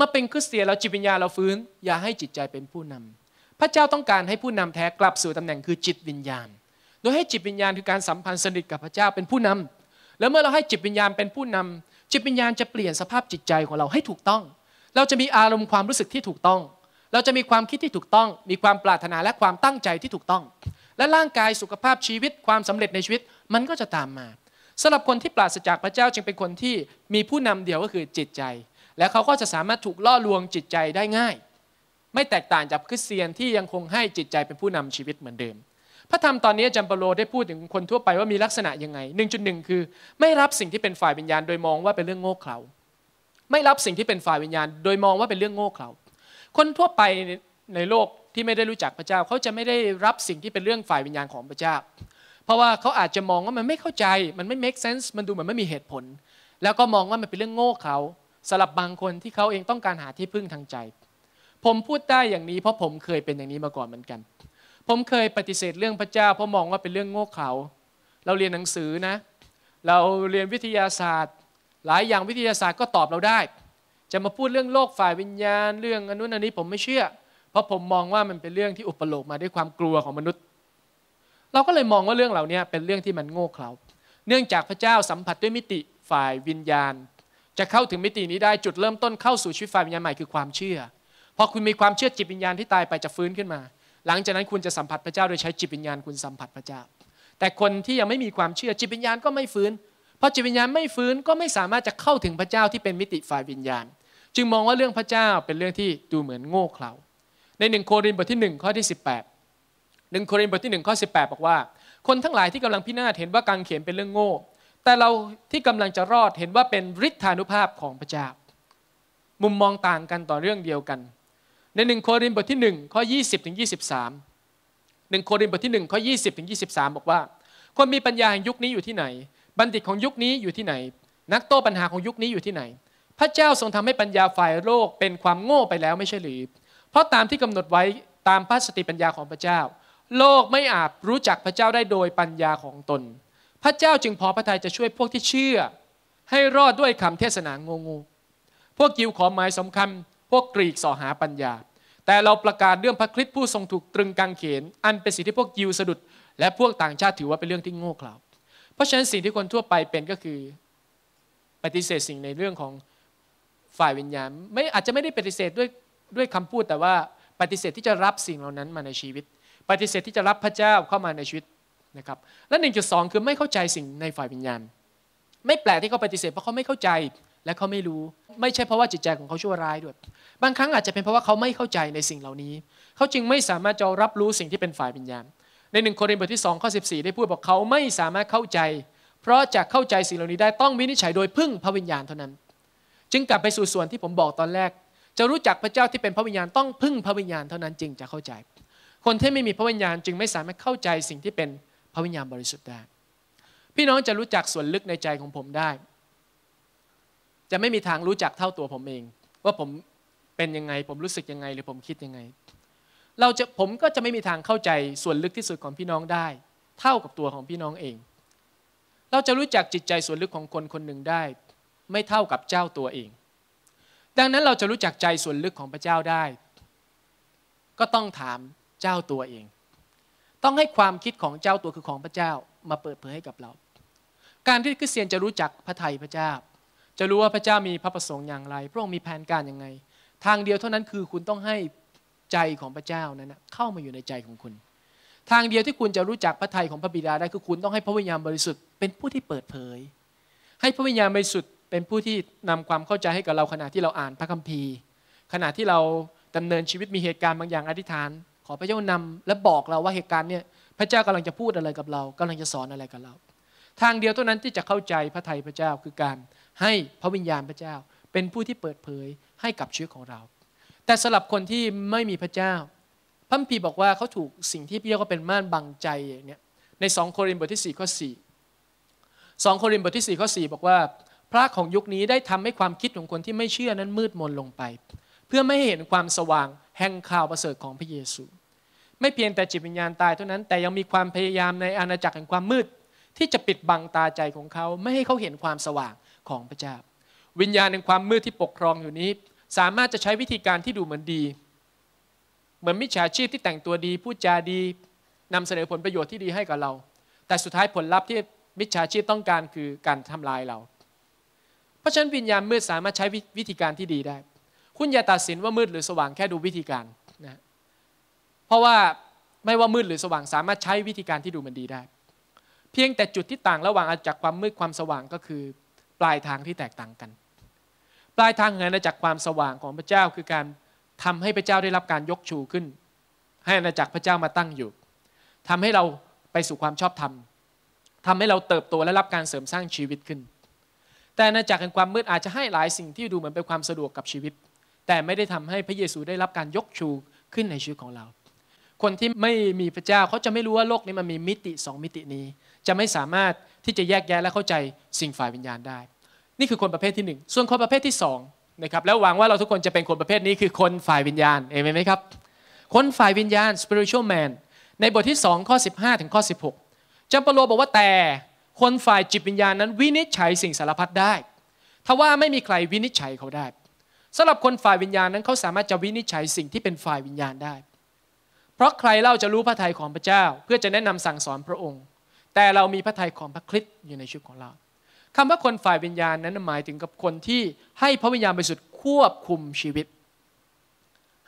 Speaker 1: มาเป็นคริสเตียนเราจิตวิญญาเราฟื้น อย่าให้จิตใจเป็นผู้นำ พระเจ้าต้องการให้ผู้นำแท้กลับสู่ตำแหน่งคือจิตวิญญาณ โดยให้จิตวิญญาณคือการสัมพันธ์สนิทกับพระเจ้าเป็นผู้นำ แล้วเมื่อเราให้จิตวิญญาณเป็นผู้นำ จิตวิญญาณจะเปลี่ยนสภาพจิตใจของเราให้ถูกต้อง เราจะมีอารมณ์ความรู้สึกที่ถูกต้อง เราจะมีความคิดที่ถูกต้อง มีความปรารถนาและความตั้งใจที่ถูกต้อง และร่างกายสุขภาพชีวิตความสำเร็จในชีวิตมันก็จะตามมาสำหรับคนที่ปราศจากพระเจ้า จึงเป็นคนที่มีผู้นำเดียวก็คือจิตใจ และเขาก็จะสามารถถูกล่อลวงจิตใจได้ง่าย ไม่แตกต่างจากคริสเตียนที่ยังคงให้จิตใจเป็นผู้นำชีวิตเหมือนเดิม พระธรรมตอนนี้จัมเปโลได้พูดถึงคนทั่วไปว่ามีลักษณะยังไง1.1คือ ไม่รับสิ่งที่เป็นฝ่ายวิญญาณโดยมองว่าเป็นเรื่องโง่เขลาไม่รับสิ่งที่เป็นฝ่ายวิญญาณโดยมองว่าเป็นเรื่องโง่เขลาคนทั่วไปในโลกที่ไม่ได้รู้จักพระเจ้าเขาจะไม่ได้รับสิ่งที่เป็นเรื่องฝ่ายวิญญาณของพระเจ้าเพราะว่าเขาอาจจะมองว่ามันไม่เข้าใจ มันไม่ make sense มันดูเหมือนไม่มีเหตุผล แล้วก็มองว่ามันเป็นเรื่องโง่เขาสำหรับบางคนที่เขาเองต้องการหาที่พึ่งทางใจ ผมพูดได้อย่างนี้เพราะผมเคยเป็นอย่างนี้มาก่อนเหมือนกัน ผมเคยปฏิเสธเรื่องพระเจ้าเพราะมองว่าเป็นเรื่องโง่เขา เราเรียนหนังสือนะ เราเรียนวิทยาศาสตร์ หลายอย่างวิทยาศาสตร์ก็ตอบเราได้ จะมาพูดเรื่องโลกฝ่ายวิญญาณเรื่องอนุนันนี้ผมไม่เชื่อ เพราะผมมองว่ามันเป็นเรื่องที่อุปโลกมาด้วยความกลัวของมนุษย์เราก็เลยมองว่าเรื่องเหล่านี้เป็นเรื่องที่มันโง่เขลาเนื่องจากพระเจ้าสัมผัสด้วยมิติฝ่ายวิญญาณ จะเข้าถึงมิตินี้ได้จุดเริ่มต้นเข้าสู่ชีวิตฝ่ายวิญญาณใหม่คือความเชื่อพอคุณมีความเชื่อจิตวิญญาณที่ตายไปจะฟื้นขึ้นมา หลังจากนั้นคุณจะสัมผัสพระเจ้าโดยใช้จิตวิญญาณคุณสัมผัสพระเจ้า แต่คนที่ยังไม่มีความเชื่อจิตวิญญาณก็ไม่ฟื้นพราะจิตวิญญาณไม่ฟื้นก็ไม่สามารถจะเข้าถึงพระเจ้าที่เป็นมิติฝ่ายวิญญาณ จึงมองว่าเรื่องพระเจ้าเป็นเรื่องที่ดูเหมือนโง่เขลาในหนึ่งโครินธ์บทที่1ข้อที่หนึ่งโครินธ์บทที่หนึ่งข้อสิบอกว่า คนทั้งหลายที่กำลังพินาศเห็นว่ากังเขนเป็นเรื่องโง่แต่เราที่กำลังจะรอดเห็นว่าเป็นฤทธานุภาพของพระเจ้ามุมมองต่างกันต่อเรื่องเดียวกัน ในหนึ่งโครินธ์บทที่หนึ่งข้อยี่สิบถึงยี่สสิบามหนึ่งโครินธ์บทที่หนึ่งข้อยี่สิบถึงยี่ามบอกว่า คนมีปัญญาแห่งยุคนี้อยู่ที่ไหน บัณฑิตของยุคนี้อยู่ที่ไหน นักโต้ปัญหาของยุคนี้อยู่ที่ไหน พระเจ้าทรงทำให้ปัญญาฝ่ายโลกเป็นความโง่ไปแล้วไม่ใช่หรือ เพราะตามที่กำหนดไว้ตามพระสติปัญญาของพระเจ้าโลกไม่อาจรู้จักพระเจ้าได้โดยปัญญาของตน พระเจ้าจึงพอพระทัยจะช่วยพวกที่เชื่อ ให้รอดด้วยคำเทศนางงู พวกยิวขอหมายสำคัญ พวกกรีกสอหาปัญญา แต่เราประกาศเรื่องพระคริสต์ผู้ทรงถูกตรึงกางเขน อันเป็นสิ่งที่พวกยิวสะดุดและพวกต่างชาติถือว่าเป็นเรื่องที่โง่เขลาเพราะฉะนั้นสิ่งที่คนทั่วไปเป็นก็คือปฏิเสธสิ่งในเรื่องของฝ่ายวิญญาณไม่อาจจะไม่ได้ปฏิเสธด้วยด้วยคำพูดแต่ว่าปฏิเสธที่จะรับสิ่งเหล่านั้นมาในชีวิตปฏิเสธที่จะรับพระเจ้าเข้ามาในชีวิตนะครับและ 1.2 คือไม่เข้าใจสิ่งในฝ่ายวิญญาณไม่แปลกที่เขาปฏิเสธเพราะเขาไม่เข้าใจ และเขาไม่รู้ ไม่ใช่เพราะว่าจิตใจของเขาชั่วร้ายด้วย บางครั้งอาจจะเป็นเพราะว่าเขาไม่เข้าใจในสิ่งเหล่านี้ เขาจึงไม่สามารถจะรับรู้สิ่งที่เป็นฝ่ายวิญญาณ ในหนึ่งโครินธ์บทที่สองข้อี่ได้พูดบอกเขาไม่สามารถเข้าใจเพราะจะเข้าใจสิ่งเหล่านี้ได้ต้องวินิจฉัยโดยพึ่งพระวิญญาณเท่านั้น จึงกลับไปสู่ส่วนที่ผมบอกตอนแรก จะรู้จักพระเจ้าที่เป็นพระวิญญาณต้องพึ่งพระวิญญาณเท่านั้นจึงจะเข้าใจคนที่ไม่มีพระวิญญาณจึงไม่สามารถเข้าใจสิ่งที่เป็นพระวิญญาณบริสุทธิ์ได้พี่น้องจะรู้จักส่วนลึกในใจของผมได้ จะไม่มีทางรู้จักเท่าตัวผมเอง ว่าผมเป็นยังไงผมรู้สึกยังไง หรือผมคิดยังไง เราจะผมก็จะไม่มีทางเข้าใจส่วนลึกที่สุดของพี่น้องได้ เท่ากับตัวของพี่น้องเอง เราจะรู้จักจิตใจส่วนลึกของคนคนหนึ่งได้ ไม่เท่ากับเจ้าตัวเองดังนั้นเราจะรู้จักใจส่วนลึกของพระเจ้าได้ ก็ต้องถามเจ้าตัวเอง ต้องให้ความคิดของเจ้าตัวคือของพระเจ้ามาเปิดเผยให้กับเรา การที่คริสเตียนจะรู้จักพระทัยพระเจ้า จะรู้ว่าพระเจ้ามีพระประสงค์อย่างไรพระองค์มีแผนการอย่างไง ทางเดียวเท่านั้นคือคุณต้องให้ใจของพระเจ้านั้นเข้ามาอยู่ในใจของคุณ ทางเดียวที่คุณจะรู้จักพระทัยของพระบิดาได้คือคุณต้องให้พระวิญญาณบริสุทธิ์เป็นผู้ที่เปิดเผย ให้พระวิญญาณบริสุทธิ์เป็นผู้ที่นำความเข้าใจให้กับเราขณะที่เราอ่านพระคัมภีร์ ขณะที่เราดำเนินชีวิตมีเหตุการณ์บางอย่างอธิษฐานขอพระเจ้านำและบอกเราว่าเหตุการณ์เนี่ยพระเจ้ากำลังจะพูดอะไรกับเรา กำลังจะสอนอะไรกับเรา ทางเดียวเท่านั้นที่จะเข้าใจพระไทยพระเจ้าคือการให้พระวิญญาณพระเจ้า เป็นผู้ที่เปิดเผยให้กับชีวิตของเรา แต่สำหรับคนที่ไม่มีพระเจ้า พัมพีบอกว่าเขาถูกสิ่งที่เรียกว่าเป็นม่านบังใจอย่างเนี้ยใน2โครินธ์บทที่4ข้อ4 2โครินธ์บทที่4ข้อ4บอกว่า พระของยุคนี้ได้ทำให้ความคิด ของคนที่ไม่เชื่อนั้นมืดมนลงไป เพื่อไม่ให้เห็นความสว่างแห่งข่าวประเสริฐของพระเยซู ไม่เพียงแต่จิตวิญญาณตายเท่านั้น แต่ยังมีความพยายามในอาณาจักรแห่งความมืด ที่จะปิดบังตาใจของเขา ไม่ให้เขาเห็นความสว่างของพระเจ้าวิญญาณแห่งความมืดที่ปกครองอยู่นี้ สามารถจะใช้วิธีการที่ดูเหมือนดี เหมือนมิจฉาชีพที่แต่งตัวดีพูดจาดีนำเสนอผลประโยชน์ที่ดีให้กับเรา แต่สุดท้ายผลลัพธ์ที่มิจฉาชีพต้องการคือการทำลายเรา เพราะฉะนั้นวิญญาณมืดสามารถใช้วิธีการที่ดีได้คุณอย่าตัดสินว่ามืดหรือสว่างแค่ดูวิธีการนะ เพราะว่าไม่ว่ามืดหรือสว่างสามารถใช้วิธีการที่ดูมันดีได้ เพียงแต่จุดที่ต่างระหว่างอาณาจักรความมืดความสว่างก็คือปลายทางที่แตกต่างกัน ปลายทางของอาณาจักรความสว่างของพระเจ้า คือการทำให้พระเจ้าได้รับการยกชูขึ้น ให้อาณาจักรพระเจ้ามาตั้งอยู่ ทำให้เราไปสู่ความชอบธรรมทำให้เราเติบโตและรับการเสริมสร้างชีวิตขึ้น แต่อาณาจักรแห่งความมืดอาจจะให้หลายสิ่งที่ดูเหมือนเป็นความสะดวกกับชีวิตแต่ไม่ได้ทำให้พระเยซูได้รับการยกชูขึ้นในชีวิตของเรา คนที่ไม่มีพระเจ้าเขาจะไม่รู้ว่าโลกนี้มันมีมิติสองมิตินี้ จะไม่สามารถที่จะแยกแยะและเข้าใจสิ่งฝ่ายวิญญาณได้ นี่คือคนประเภทที่ 1 ส่วนคนประเภทที่2นะครับ แล้วหวังว่าเราทุกคนจะเป็นคนประเภทนี้คือคนฝ่ายวิญญาณ เอเมนไหมครับ คนฝ่ายวิญญาณ spiritual man ในบทที่2ข้อ15ถึงข้อ16จำปโลบอกว่าแต่คนฝ่ายจิตวิญญาณนั้นวินิจฉัยสิ่งสารพัดได้ ทว่าไม่มีใครวินิจฉัยเขาได้สำหรับคนฝ่ายวิญญาณนั้นเขาสามารถจะวินิจฉัยสิ่งที่เป็นฝ่ายวิญญาณได้ เพราะใครเล่าจะรู้พระทัยของพระเจ้าเพื่อจะแนะนำสั่งสอนพระองค์ แต่เรามีพระทัยของพระคริสต์อยู่ในชีวิตของเรา คำว่าคนฝ่ายวิญญาณนั้นหมายถึงกับคนที่ให้พระวิญญาณบริสุทธิ์ควบคุมชีวิต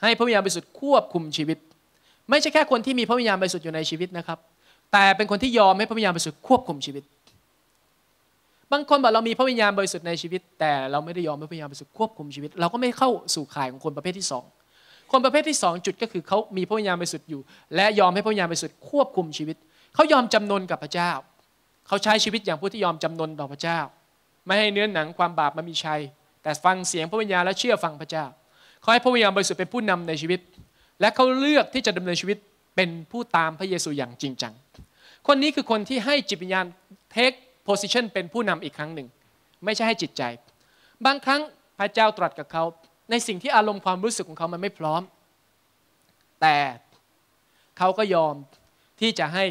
Speaker 1: ให้พระวิญญาณบริสุทธิ์ควบคุมชีวิต ไม่ใช่แค่คนที่มีพระวิญญาณบริสุทธิ์อยู่ในชีวิตนะครับ แต่เป็นคนที่ยอมให้พระวิญญาณบริสุทธิ์ควบคุมชีวิตบางคนบอกเรามีพระวิญญาณบริสุทธิ์ในชีวิต แต่เราไม่ได้ยอมพระวิญญาณบริสุทธิ์ควบคุมชีวิต เราก็ไม่เข้าสู่ข่ายของคนประเภทที่สองคนประเภทที่สองจุดก็คือเขามีพระวิญญาณบริสุทธิ์อยู่ และยอมให้พระวิญญาณบริสุทธิ์ควบคุมชีวิตเขายอมจำนนกับพระเจ้าเขาใช้ชีวิตอย่างผู้ที่ยอมจำนนต่อพระเจ้า ไม่ให้เนื้อหนังความบาปมันมีชัย แต่ฟังเสียงพระวิญญาณและเชื่อฟังพระเจ้าเขาให้พระวิญญาณบริสุทธิ์เป็นผู้นำในชีวิต และเขาเลือกที่จะดำเนินชีวิตเป็นผู้ตามพระเยซูอย่างจริงจัง คนนี้คือคนที่ให้จิตวิญญาณเทคโพสิชันเป็นผู้นำอีกครั้งหนึ่งไม่ใช่ให้จิตใจ บางครั้งพระเจ้าตรัสกับเขาในสิ่งที่อารมณ์ความรู้สึกของเขามันไม่พร้อม แต่เขาก็ยอมที่จะให้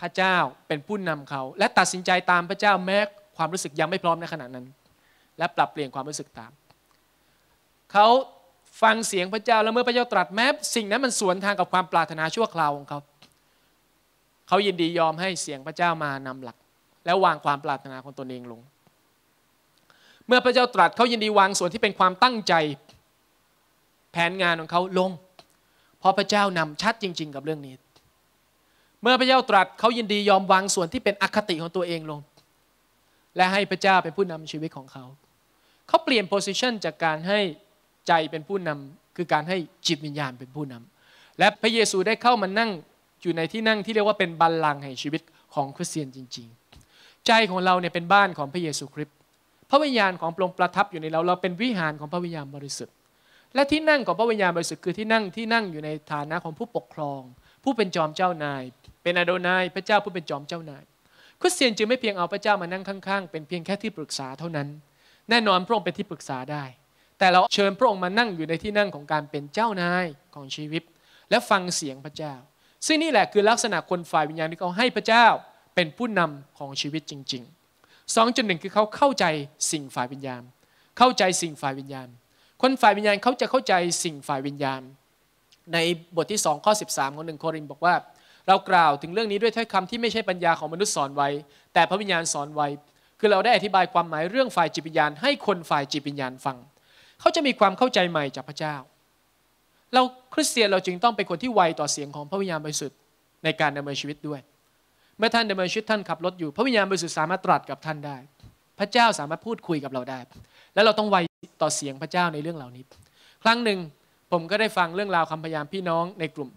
Speaker 1: พระเจ้าเป็นผู้นำเขาและตัดสินใจตามพระเจ้าแม้ความรู้สึกยังไม่พร้อมในขณะนั้น และปรับเปลี่ยนความรู้สึกตามเขาฟังเสียงพระเจ้าแล้วเมื่อพระเจ้าตรัสแม้สิ่งนั้นมันสวนทางกับความปรารถนาชั่วคราวของเขาเขายินดียอมให้เสียงพระเจ้ามานำหลักแลววางความปรารถนาของตนเองลง เมื่อพระเจ้าตรัสเขายินดีวางส่วนที่เป็นความตั้งใจแผนงานของเขาลง เพราะพระเจ้านำชัดจริง ๆ กับเรื่องนี้ เมื่อพระเจ้าตรัสเขายินดียอมวางส่วนที่เป็นอคติของตัวเองลง และให้พระเจ้าเป็นผู้นำชีวิตของเขา เขาเปลี่ยนโพสิชันจากการให้ใจเป็นผู้นำ คือการให้จิตวิญญาณเป็นผู้นำ และพระเยซูได้เข้ามานั่งอยู่ในที่นั่งที่เรียกว่าเป็นบัลลังก์แห่งชีวิตของคริสเตียนจริง ๆใจของเราเนี่ยเป็นบ้านของพระเยซูคริสต์พระวิญญาณของพระองค์ประทับอยู่ในเราเราเป็นวิหารของพระวิญญาณบริสุทธิ์และที่นั่งของพระวิญญาณบริสุทธิ์คือที่นั่งที่นั่งอยู่ในฐานะของผู้ปกครอง ผู้เป็นจอมเจ้านาย เป็นอาโดนายพระเจ้าผู้เป็นจอมเจ้านาย คริสเตียนจึงไม่เพียงเอาพระเจ้ามานั่งข้างๆ เป็นเพียงแค่ที่ปรึกษาเท่านั้นแน่นอนพระองค์เป็นที่ปรึกษาได้ แต่เราเชิญพระองค์มานั่งอยู่ในที่นั่งของการเป็นเจ้านายของชีวิต และฟังเสียงพระเจ้าซึ่งนี่แหละคือลักษณะคนฝ่ายวิญญาณที่เขาให้พระเจ้าเป็นผู้นำของชีวิตจริงๆ 2.1 คือเขาเข้าใจสิ่งฝ่ายวิญญาณ เข้าใจสิ่งฝ่ายวิญญาณ คนฝ่ายวิญญาณเขาจะเข้าใจสิ่งฝ่ายวิญญาณ ในบทที่2ข้อ13ของหนึ่งโครินบอกว่า เรากล่าวถึงเรื่องนี้ด้วยถ้อยคำที่ไม่ใช่ปัญญาของมนุษย์สอนไว้ แต่พระวิญญาณสอนไว้ คือเราได้อธิบายความหมายเรื่องฝ่ายจิตวิญญาณให้คนฝ่ายจิตวิญญาณฟังเขาจะมีความเข้าใจใหม่จากพระเจ้า เราคริสเตียนเราจึงต้องเป็นคนที่ไวต่อเสียงของพระวิญญาณบริสุทธิ์ในการดำเนินชีวิตด้วยเมื่อท่านดำเนินชีวิตท่านขับรถอยู่พระวิญญาณบริสุทธิ์สามารถตรัสกับท่านได้ พระเจ้าสามารถพูดคุยกับเราได้ และเราต้องไวต่อเสียงพระเจ้าในเรื่องเหล่านี้ ครั้งหนึ่งผมก็ได้ฟังเรื่องราวคำพยายามพี่น้องในกลุ่ม